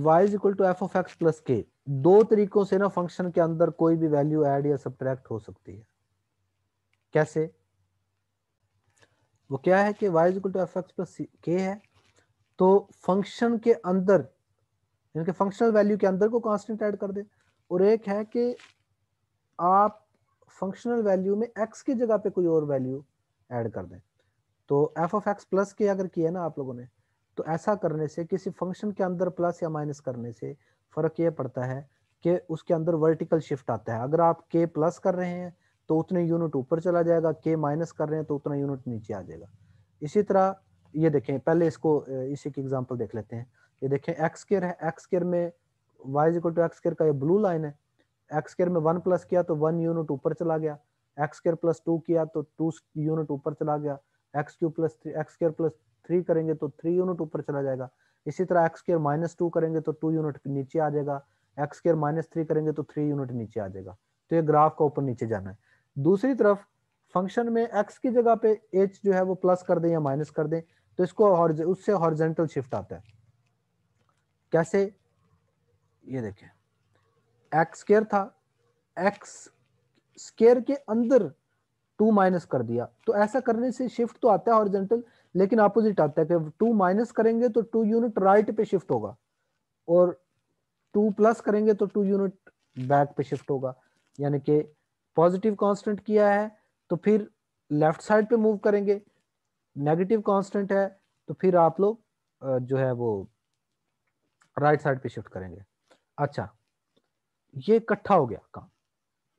y is equal to F of x plus k दो तरीकों से ना फंक्शन के अंदर कोई भी वैल्यू एड या सब्ट्रैक्ट हो सकती है कैसे वो क्या है कि y is equal to f x plus k है तो फंक्शन के अंदर यानी कि फंक्शनल वैल्यू के अंदर को कांस्टेंट ऐड कर दे और एक है कि आप फंक्शनल वैल्यू में एक्स की जगह पे कोई और वैल्यू ऐड कर दें तो एफ ऑफ एक्स प्लस के अगर किया ना आप लोगों ने तो ऐसा करने से किसी फंक्शन के अंदर प्लस या माइनस करने से फ़र्क यह पड़ता है कि उसके अंदर वर्टिकल शिफ्ट आता है अगर आप के प्लस कर रहे हैं तो उतने यूनिट ऊपर चला जाएगा के माइनस कर रहे हैं तो उतना यूनिट नीचे आ जाएगा इसी तरह ये देखें पहले इसको इसी की एग्जांपल देख लेते हैं ये देखें एक्स केयर है एक्स केयर में y equal to x square का ये ब्लू लाइन है एक्स स्केयर में वन प्लस किया तो वन यूनिट ऊपर चला गया एक्स स्केयर प्लस टू किया तो टू यूनिट ऊपर चला गया x cube plus three x square plus three करेंगे तो थ्री यूनिट ऊपर चला जाएगा इसी तरह एक्स स्केयर माइनस टू करेंगे तो टू यूनिट नीचे आ जाएगा एक्स स्केयर माइनस थ्री करेंगे तो थ्री यूनिट नीचे आ जाएगा तो ये ग्राफ का ऊपर नीचे जाना है दूसरी तरफ फंक्शन में एक्स की जगह पे एच जो है वो प्लस कर दें या माइनस कर दें तो इसको उससे हॉर्जेंटल शिफ्ट आता है कैसे ये देखें एक्स स्केयर था एक्स स्केयर के अंदर टू माइनस कर दिया तो ऐसा करने से शिफ्ट तो आता है हॉरिजेंटल लेकिन अपोजिट आता है कि टू माइनस करेंगे तो टू यूनिट राइट पे शिफ्ट होगा और टू प्लस करेंगे तो टू यूनिट बैक पे शिफ्ट होगा यानी कि पॉजिटिव कांस्टेंट किया है तो फिर लेफ्ट साइड पे मूव करेंगे नेगेटिव कांस्टेंट है तो फिर आप लोग जो है वो राइट साइड पे शिफ्ट करेंगे अच्छा ये इकट्ठा हो गया काम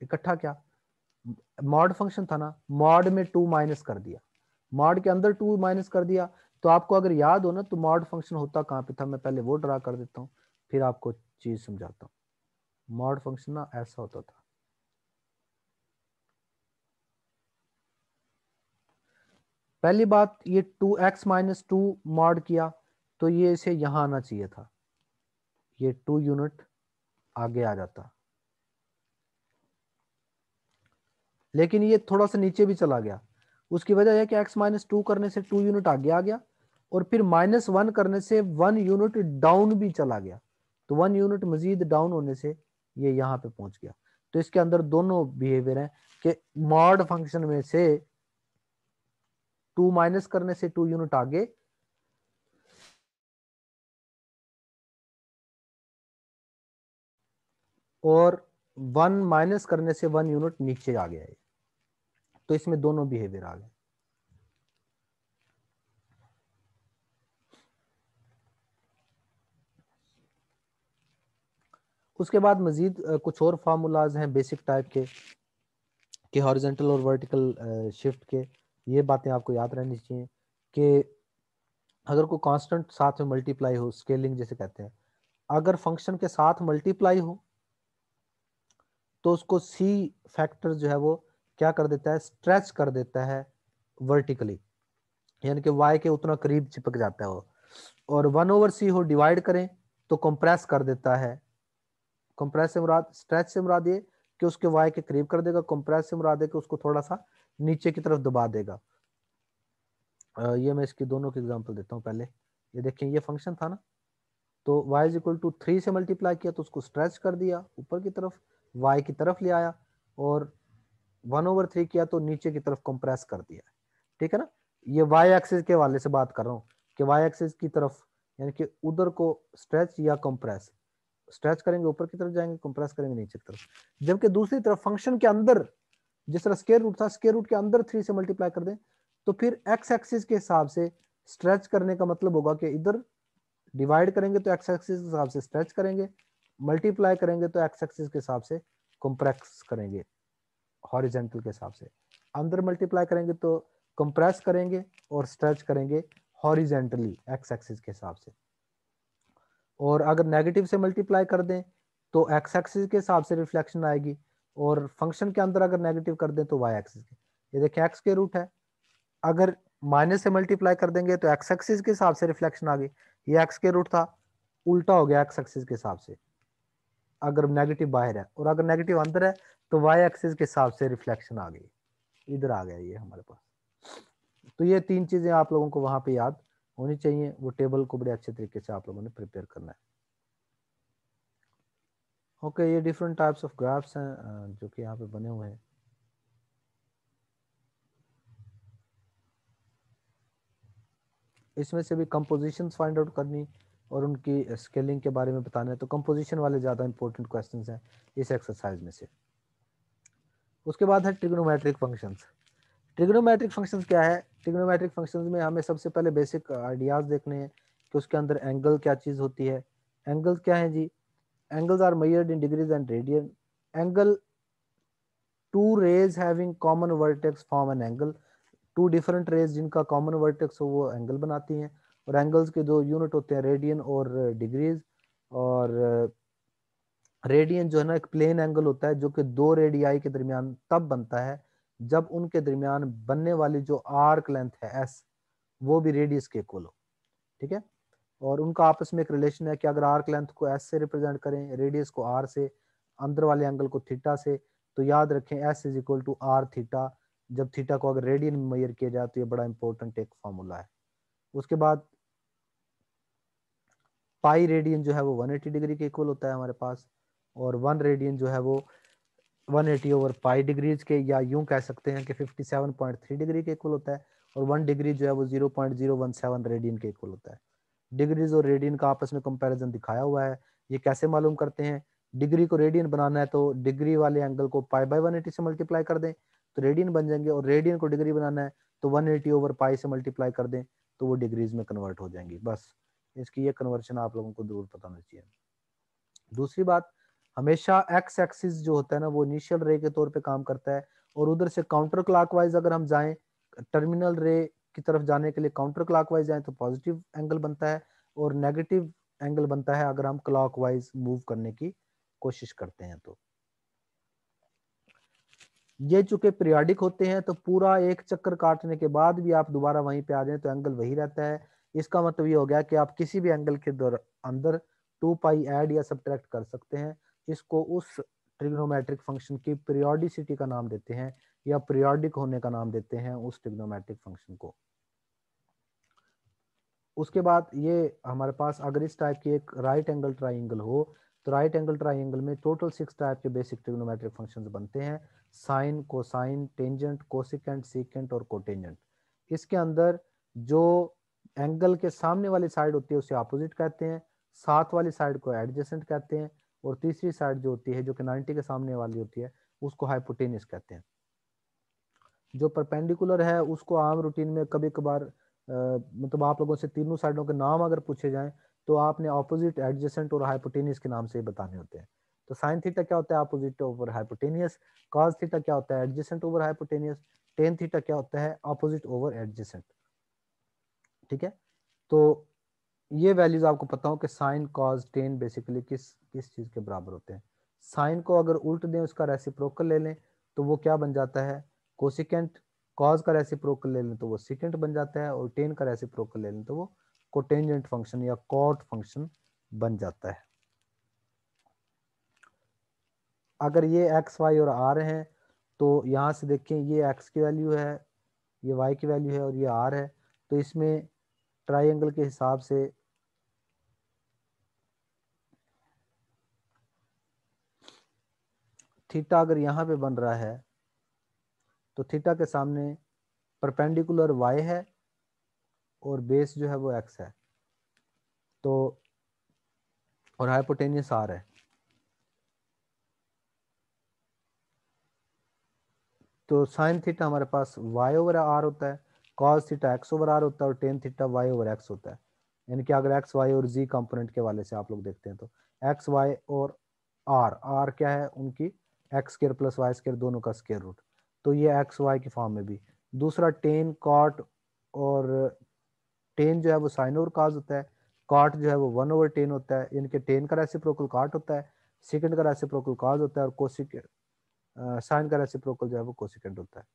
इकट्ठा क्या मॉड फंक्शन था ना मॉड में टू माइनस कर दिया मॉड के अंदर टू माइनस कर दिया तो आपको अगर याद हो ना तो मॉड फंक्शन होता कहां पे था मैं पहले वो ड्रा कर देता हूं फिर आपको चीज समझाता हूँ मॉड फंक्शन ना ऐसा होता था पहली बात ये two x minus two mod किया तो ये इसे यहां आना चाहिए था ये टू यूनिट आगे आ जाता लेकिन ये थोड़ा सा नीचे भी चला गया उसकी वजह यह कि x माइनस टू करने से टू यूनिट आगे आ गया और फिर माइनस वन करने से वन यूनिट डाउन भी चला गया तो वन यूनिट मजीद डाउन होने से ये यहां पे पहुंच गया तो इसके अंदर दोनों बिहेवियर हैं कि मॉड फंक्शन में से टू माइनस करने से टू यूनिट आगे और वन माइनस करने से वन यूनिट नीचे आ गया है तो इसमें दोनों बिहेवियर आ गए उसके बाद मजीद कुछ और फार्मूलाज हैं बेसिक टाइप के कि हॉरिजेंटल और वर्टिकल शिफ्ट के ये बातें आपको याद रहनी चाहिए कि अगर कोई कांस्टेंट साथ में मल्टीप्लाई हो स्केलिंग जैसे कहते हैं अगर फंक्शन के साथ मल्टीप्लाई हो तो उसको सी फैक्टर जो है वो क्या कर देता है स्ट्रेच कर देता है वर्टिकली यानी कि वाई के उतना करीब चिपक जाता है वो और वन ओवर सी हो डिवाइड करें तो कंप्रेस कर देता है कंप्रेस से मुराद स्ट्रेच से मुराद ये कि उसके वाई के करीब कर देगा कंप्रेस से मुराद है कि उसको थोड़ा सा नीचे की तरफ दबा देगा ये मैं इसकी दोनों की एग्जांपल देता हूँ पहले ये देखें ये फंक्शन था ना तो y is equal to three से मल्टीप्लाई किया तो उसको स्ट्रेच कर दिया ऊपर की तरफ वाई की तरफ ले आया और वन ओवर थ्री किया तो नीचे की तरफ कंप्रेस कर दिया ठीक है ना ये वाई एक्सिस के वाले से बात कर रहा हूँ कि वाई एक्सिस की तरफ यानी कि उधर को स्ट्रेच या कंप्रेस स्ट्रेच करेंगे ऊपर की तरफ जाएंगे कंप्रेस करेंगे नीचे की तरफ जबकि दूसरी तरफ फंक्शन के अंदर जिस तरह स्केयर रूट था स्केयर रूट के अंदर थ्री से मल्टीप्लाई कर दें तो फिर एक्स एक्सिस के हिसाब से स्ट्रेच करने का मतलब होगा कि इधर डिवाइड करेंगे तो एक्स एक्सिस के हिसाब से स्ट्रेच करेंगे मल्टीप्लाई करेंगे तो एक्स एक्सिस के हिसाब से कंप्रेस करेंगे हॉरिजेंटल के हिसाब से अंदर मल्टीप्लाई करेंगे तो कंप्रेस करेंगे और स्ट्रेच करेंगे हॉरिजेंटली एक्स एक्सिस के हिसाब से और अगर नेगेटिव से मल्टीप्लाई कर दें तो एक्स एक्सिस के हिसाब से रिफ्लेक्शन आएगी और फंक्शन के अंदर अगर नेगेटिव कर दें तो वाई एक्सिस के ये देखिए एक्स के रूट है अगर माइनस से मल्टीप्लाई कर देंगे तो एक्स एक्सिस के हिसाब से रिफ्लेक्शन आ गई ये एक्स के रूट था उल्टा हो गया एक्स एक्सिस के हिसाब से अगर नेगेटिव बाहर है और अगर नेगेटिव अंदर है तो वाई एक्सिस के हिसाब से रिफ्लेक्शन आ गई इधर आ गया ये हमारे पास तो ये तीन चीज़ें आप लोगों को वहां पे याद होनी चाहिए वो टेबल को बड़े अच्छे तरीके से आप लोगों ने प्रिपेयर करना है ओके ये डिफरेंट टाइप्स ऑफ ग्राफ्स हैं जो कि यहाँ पे बने हुए हैं इसमें से भी कंपोजिशन फाइंड आउट करनी और उनकी स्केलिंग के बारे में बताना है तो कंपोजिशन वाले ज़्यादा इंपॉर्टेंट क्वेश्चन हैं इस एक्सरसाइज में से उसके बाद है ट्रिग्नोमेट्रिक फंक्शंस ट्रिग्नोमेट्रिक फंक्शंस क्या है ट्रिग्नोमेट्रिक फंक्शंस में हमें सबसे पहले बेसिक आइडियाज़ देखने हैं कि उसके अंदर एंगल क्या चीज़ होती है एंगल्स क्या हैं जी angles are measured in degrees and radian angle two rays having common vertex form an angle two different rays जिनका कॉमन वर्टेक्स हो वो एंगल बनाती हैं और एंगल्स के दो यूनिट होते हैं रेडियन और डिग्रीज uh, और रेडियन uh, जो है ना एक प्लेन एंगल होता है जो कि दो रेडियाई के दरमियान तब बनता है जब उनके दरमियान बनने वाली जो आर्क लेंथ है एस वो भी रेडियस के इक्वल हो ठीक है और उनका आपस में एक रिलेशन है कि अगर आर्क लेंथ को एस से रिप्रेजेंट करें रेडियस को आर से अंदर वाले एंगल को थीटा से तो याद रखें S is equal to R theta जब थीटा को अगर रेडियन में मैयर किया जाए तो ये बड़ा इंपॉर्टेंट एक फार्मूला है उसके बाद पाई रेडियन जो है वो 180 डिग्री के इक्वल होता है हमारे पास और वन रेडियन जो है वो 180 ओवर पाई डिग्रीज के या यूं कह सकते हैं कि 57.3 डिग्री के इक्वल होता है और वन डिग्री जो है वो 0.017 रेडियन के इक्वल होता है डिग्रीज और रेडियन का आपस में कंपैरिजन दिखाया हुआ है ये कैसे मालूम करते हैं डिग्री को रेडियन बनाना है तो डिग्री वाले एंगल को पाई बाई वन से मल्टीप्लाई कर दें तो रेडियन बन जाएंगे और रेडियन को डिग्री बनाना है तो वन ओवर पाई से मल्टीप्लाई कर दें तो वो डिग्रीज में कन्वर्ट हो जाएंगी बस इसकी ये कन्वर्शन आप लोगों को जरूर पता होना चाहिए दूसरी बात हमेशा एक्स एक्सिस जो होता है ना वो इनिशियल रे के तौर पे काम करता है और उधर से काउंटर क्लॉकवाइज अगर हम जाएं टर्मिनल रे की तरफ जाने के लिए काउंटर क्लॉकवाइज जाएं तो पॉजिटिव एंगल बनता है और नेगेटिव एंगल बनता है अगर हम क्लॉकवाइज मूव करने की कोशिश करते हैं तो ये चूंकि पीरियाडिक होते हैं तो पूरा एक चक्कर काटने के बाद भी आप दोबारा वहीं पे आ जाए तो एंगल वही रहता है इसका मतलब ये हो गया कि आप किसी भी एंगल के अंदर टू पाई ऐड या सब्ट्रैक्ट कर सकते हैं इसको उस ट्रिग्नोमेट्रिक फंक्शन की प्रियोडिसिटी का नाम देते हैं या प्रियोडिक होने का नाम देते हैं उस ट्रिग्नोमेट्रिक फंक्शन को उसके बाद ये हमारे पास अगर इस टाइप की एक राइट एंगल ट्राइंगल हो तो राइट एंगल ट्राइंगल में टोटल सिक्स टाइप के बेसिक ट्रिग्नोमेट्रिक फंक्शन बनते हैं sine cosine tangent cosecant secant और कोटेंजेंट इसके अंदर जो एंगल के सामने वाली साइड होती है उसे अपोजिट कहते हैं साथ वाली साइड को एडजेसेंट कहते हैं और तीसरी साइड जो होती है जो कि नाइनटी के सामने वाली होती है उसको हाइपोटेनिस कहते हैं जो परपेंडिकुलर है उसको आम रूटीन में कभी कभार मतलब आप लोगों से तीनों साइडों के नाम अगर पूछे जाएं तो आपने ऑपोजिट एडजेसेंट और हाइपोटेनियस के नाम से ही बताने होते हैं तो साइन थीटा क्या होता है opposite over hypotenuse cos theta क्या होता है adjacent over hypotenuse tan theta क्या होता है अपोजिट ओवर एडजेसेंट ठीक है तो ये वैल्यूज आपको पता हो कि साइन कॉज टेन बेसिकली किस किस चीज़ के बराबर होते हैं साइन को अगर उल्ट दें उसका रेसिप्रोकल ले लें तो वो क्या बन जाता है कोसिकेंट कॉज का रेसिप्रोकल ले लें तो वो सिकेंट बन जाता है और टेन का रेसिप्रोकल ले लें तो वो कोटेंजेंट फंक्शन या कॉट फंक्शन बन जाता है अगर ये एक्स वाई और आर है तो यहाँ से देखें ये एक्स की वैल्यू है ये वाई की वैल्यू है और ये आर है तो इसमें ट्रायंगल के हिसाब से थीटा अगर यहाँ पे बन रहा है तो थीटा के सामने परपेंडिकुलर वाई है और बेस जो है वो एक्स है तो और हाइपोटेनियस आर है तो साइन थीटा हमारे पास वाई ओवर आर होता है cos theta x over R होता है और tan theta y over x होता है यानी कि अगर एक्स वाई और जी कंपोनेंट के वाले से आप लोग देखते हैं तो एक्स वाई और आर आर क्या है उनकी x square plus y square दोनों का स्केयर रूट तो ये एक्स वाई के फॉर्म में भी दूसरा टेन कॉट और टेन जो है वो साइन ओवर काज होता है कॉट जो है वो वन ओवर टेन होता है यानी कि टेन का प्रोकल कॉट होता है सेकेंड का प्रोकल काज होता है और कोसिक साइन का प्रोकल जो है वो कोसिकेंड होता है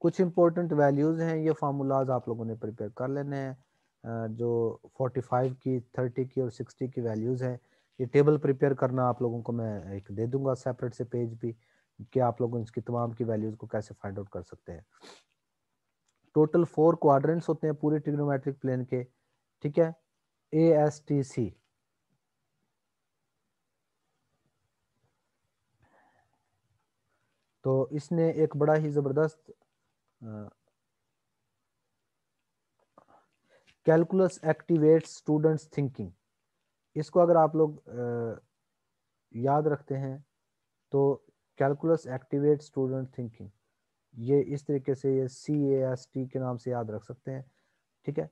कुछ इंपॉर्टेंट वैल्यूज़ हैं ये फार्मूलाज आप लोगों ने प्रिपेयर कर लेने हैं जो 45 की 30 की और 60 की वैल्यूज़ हैं ये टेबल प्रिपेयर करना आप लोगों को मैं एक दे दूंगा सेपरेट से पेज भी कि आप लोग इसकी तमाम की वैल्यूज़ को कैसे फाइंड आउट कर सकते हैं टोटल फोर क्वाड्रेंट्स होते हैं पूरे ट्रिग्नोमेट्रिक प्लेन के ठीक है ए एस टी सी तो इसने एक बड़ा ही ज़बरदस्त कैलकुलस एक्टिवेट स्टूडेंट्स थिंकिंग इसको अगर आप लोग uh, याद रखते हैं तो कैलकुलस एक्टिवेट स्टूडेंट थिंकिंग ये इस तरीके से ये सी ए एस टी के नाम से याद रख सकते हैं ठीक है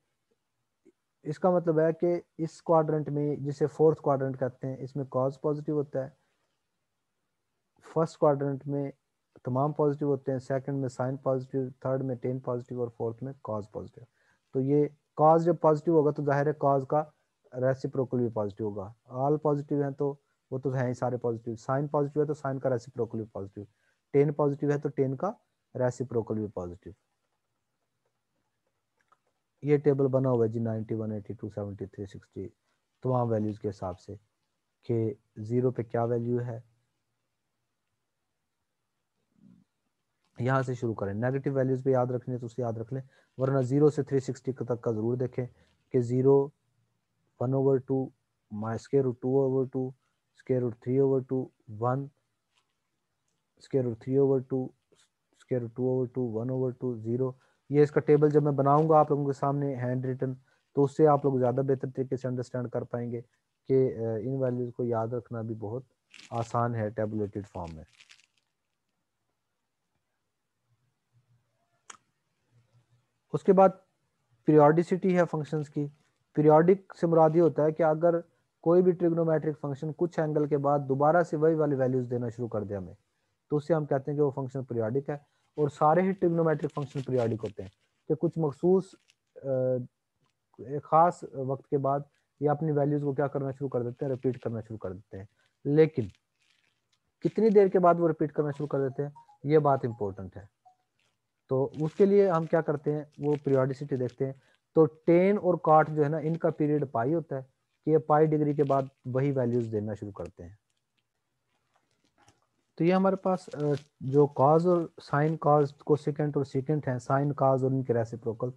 इसका मतलब है कि इस क्वाड्रेंट में जिसे फोर्थ क्वाड्रेंट कहते हैं इसमें कॉज पॉजिटिव होता है फर्स्ट क्वाड्रेंट में तमाम पॉजिटिव होते हैं सेकंड में साइन पॉजिटिव थर्ड में टेन पॉजिटिव और फोर्थ में कॉज पॉजिटिव तो ये कॉज जब पॉजिटिव होगा तो जाहिर है कॉज का रेसिप्रोकल भी पॉजिटिव होगा ऑल पॉजिटिव हैं तो वो तो हैं ही सारे पॉजिटिव साइन पॉजिटिव है तो साइन का रेसिप्रोकल भी पॉजिटिव टेन पॉजिटिव है तो टेन का रेसिप्रोकल भी पॉजिटिव ये टेबल बना हुआ है जी ninety one eighty two seventy three sixty तमाम वैल्यूज़ के हिसाब से कि ज़ीरो पे क्या वैल्यू है यहाँ से शुरू करें नेगेटिव वैल्यूज़ पे याद रखने तो उसे याद रख लें वरना ज़ीरो से थ्री सिक्सटी तक का ज़रूर देखें कि zero one over two my square root two over two square root three over two one square root three over two square root two over two one over two zero ये इसका table जब मैं बनाऊंगा आप लोगों के सामने hand written तो उससे आप लोग ज़्यादा बेहतर तरीके से अंडरस्टैंड कर पाएंगे कि इन वैल्यूज़ को याद रखना भी बहुत आसान है टेबलेटेड फॉर्म में उसके बाद पीरियडिसिटी है फंक्शंस की पीरियडिक से मुराद ये होता है कि अगर कोई भी ट्रिग्नोमेट्रिक फंक्शन कुछ एंगल के बाद दोबारा से वही वाली वैल्यूज देना शुरू कर दे हमें तो उससे हम कहते हैं कि वो फंक्शन पीरियडिक है और सारे ही ट्रिग्नोमेट्रिक फंक्शन पीरियडिक होते हैं कि कुछ मखसूस ख़ास वक्त के बाद ये अपनी वैल्यूज़ को क्या करना शुरू कर देते हैं रिपीट करना शुरू कर देते हैं लेकिन कितनी देर के बाद वो रिपीट करना शुरू कर देते हैं ये बात इंपॉर्टेंट है तो उसके लिए हम क्या करते हैं वो पीरियोडिसिटी देखते हैं तो टेन और काट जो है ना इनका पीरियड पाई होता है कि ये पाई डिग्री के बाद वही वैल्यूज देना शुरू करते हैं तो ये हमारे पास जो काज और साइन काज को सेकेंड और सेकेंड है साइन काज और इनके रेसिप्रोकल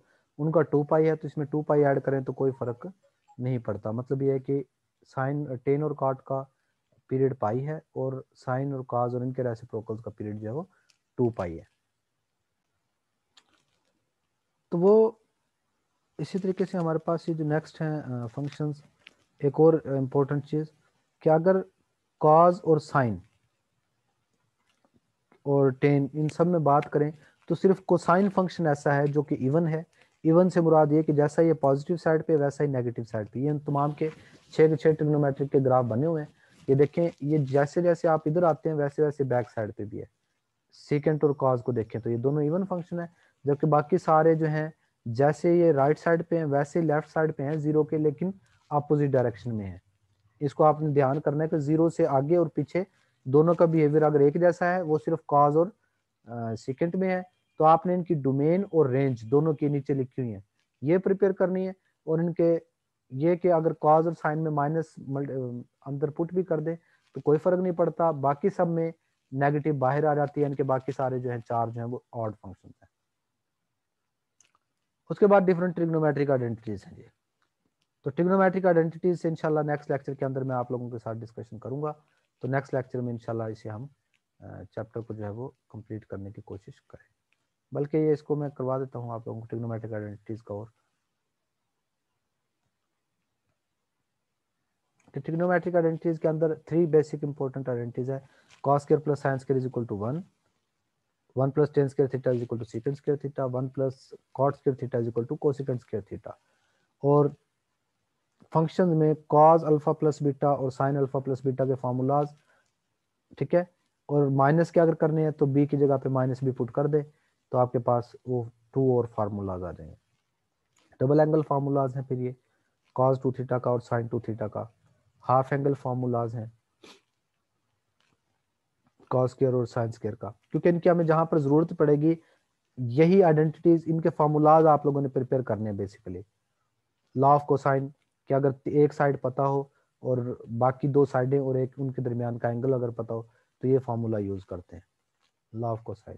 उनका टू पाई है तो इसमें टू पाई ऐड करें तो कोई फर्क नहीं पड़ता मतलब ये है कि साइन टेन और काट का पीरियड पाई है और साइन और काज और इनके रेसिप्रोकल्स का पीरियड जो है वो टू पाई है तो वो इसी तरीके से हमारे पास ये जो नेक्स्ट हैं फंक्शंस एक और इम्पोर्टेंट चीज़ कि अगर कॉज और साइन और टेन इन सब में बात करें तो सिर्फ कोसाइन फंक्शन ऐसा है जो कि इवन है इवन से मुराद ये कि जैसा ये पॉजिटिव साइड पे वैसा ही नेगेटिव साइड पे ये इन तमाम के छः के छः टिग्नोमेट्रिक के ग्राफ बने हुए हैं ये देखें ये जैसे जैसे आप इधर आते हैं वैसे वैसे बैक साइड पे भी है सेकेंड और कॉज को देखें तो ये दोनों इवन फंक्शन है जबकि बाकी सारे जो हैं जैसे ये राइट साइड पे हैं वैसे लेफ्ट साइड पे हैं जीरो के लेकिन अपोजिट डायरेक्शन में है इसको आपने ध्यान करना है कि जीरो से आगे और पीछे दोनों का बिहेवियर अगर एक जैसा है वो सिर्फ कॉज और सेकेंड में है तो आपने इनकी डोमेन और रेंज दोनों के नीचे लिखी हुई है ये प्रिपेयर करनी है और इनके ये कि अगर कॉज और साइन में माइनस अंदर पुट भी कर दे तो कोई फर्क नहीं पड़ता बाकी सब में नेगेटिव बाहर आ जाती है इनके बाकी सारे जो है चार्ज हैं वो ऑड फंक्शन है उसके बाद डिफरेंट ट्रिग्नोमेट्रिक आइडेंटिटीज हैं ये तो ट्रिग्नोमेट्रिक आइडेंटिटीज से इनशाला नेक्स्ट लेक्चर के अंदर मैं आप लोगों के साथ डिस्कशन करूंगा तो नेक्स्ट लेक्चर में इनशाला इसे हम चैप्टर को जो है वो कंप्लीट करने की कोशिश करें बल्कि ये इसको मैं करवा देता हूँ आप लोगों को ट्रिग्नोमेट्रिक आइडेंटिटीज का और तो ट्रिग्नोमेट्रिक आइडेंटिटीज के अंदर थ्री बेसिक इंपॉर्टेंट आइडेंटिटीज है cos square plus sine square is equal to one one plus tan square theta is equal to sec square theta one plus cot square theta is equal to cosec square theta और function में cos alpha plus beta और sine alpha plus beta के formulas ठीक है और minus के अगर करने हैं तो बी की जगह पे माइनस बी पुट कर दे तो आपके पास वो टू और फार्मूलाज आ जाएंगे डबल एंगल फार्मूलाज हैं फिर ये कॉज टू थीटा का और साइन टू थीटा का हाफ एंगल फार्मूलाज हैं कॉस केयर और साइंस केयर का क्योंकि इनकी हमें जहां पर जरूरत पड़ेगी यही आइडेंटिटीज इनके फॉर्मूलाज आप लोगों ने प्रिपेयर करने हैं बेसिकली लॉ ऑफ कोसाइन कि अगर एक साइड पता हो और बाकी दो साइडें और एक उनके दरमियान का एंगल अगर पता हो तो ये फॉर्मूला यूज करते हैं law of cosine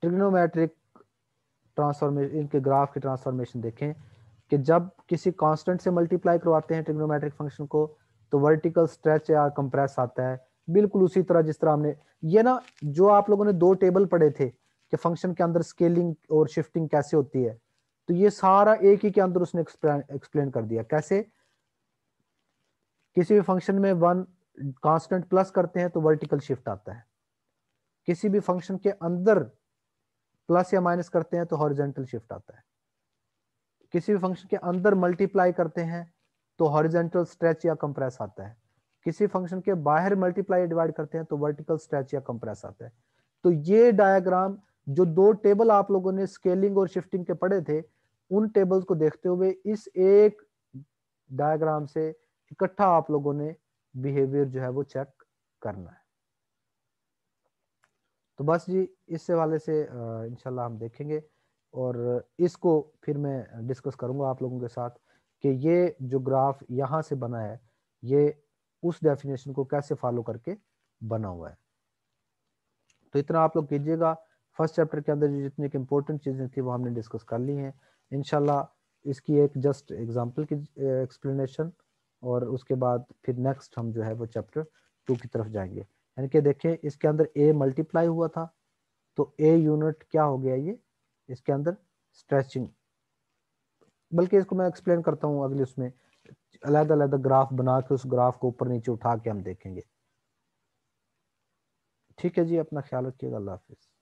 trigonometric transformation इनके ग्राफ की ट्रांसफॉर्मेशन देखें कि जब किसी कांस्टेंट से मल्टीप्लाई करवाते हैं ट्रिग्नोमेट्रिक फंक्शन को तो वर्टिकल स्ट्रेच या कंप्रेस आता है बिल्कुल उसी तरह जिस तरह हमने ये ना जो आप लोगों ने दो टेबल पढ़े थे कि फंक्शन के अंदर स्केलिंग और शिफ्टिंग कैसे होती है तो ये सारा एक ही के अंदर उसने एक्सप्लेन कर दिया कैसे किसी भी फंक्शन में वन कांस्टेंट प्लस करते हैं तो वर्टिकल शिफ्ट आता है किसी भी फंक्शन के अंदर प्लस या माइनस करते हैं तो हॉरिजेंटल शिफ्ट आता है किसी भी फंक्शन के अंदर मल्टीप्लाई करते हैं तो हॉरिजेंटल स्ट्रेच या कंप्रेस आता है किसी फंक्शन के बाहर मल्टीप्लाई डिवाइड करते हैं तो वर्टिकल स्ट्रेच या कंप्रेस आता है तो ये डायग्राम जो दो टेबल आप लोगों ने स्केलिंग और शिफ्टिंग के पढ़े थे उन टेबल्स को देखते हुए इस एक डायग्राम से इकट्ठा आप लोगों ने बिहेवियर जो है वो चेक करना है तो बस जी इससे वाले से इनशाला हम देखेंगे और इसको फिर मैं डिस्कस करूंगा आप लोगों के साथ कि ये जो ग्राफ यहाँ से बना है ये उस डेफिनेशन को कैसे फॉलो करके बना हुआ है तो इतना आप लोग कीजिएगा फर्स्ट चैप्टर के अंदर जो जितनी इंपॉर्टेंट चीज़ें थी वो हमने डिस्कस कर ली हैं इनशाला इसकी एक जस्ट एग्जाम्पल की एक्सप्लेनेशन और उसके बाद फिर नेक्स्ट हम जो है वो चैप्टर टू की तरफ जाएंगे यानी कि देखें इसके अंदर ए मल्टीप्लाई हुआ था तो ए यूनिट क्या हो गया ये इसके अंदर स्ट्रेचिंग बल्कि इसको मैं एक्सप्लेन करता हूँ अगले उसमें अलग अलग ग्राफ बना के उस ग्राफ को ऊपर नीचे उठा के हम देखेंगे ठीक है जी अपना ख्याल रखिएगा अल्लाह हाफिज़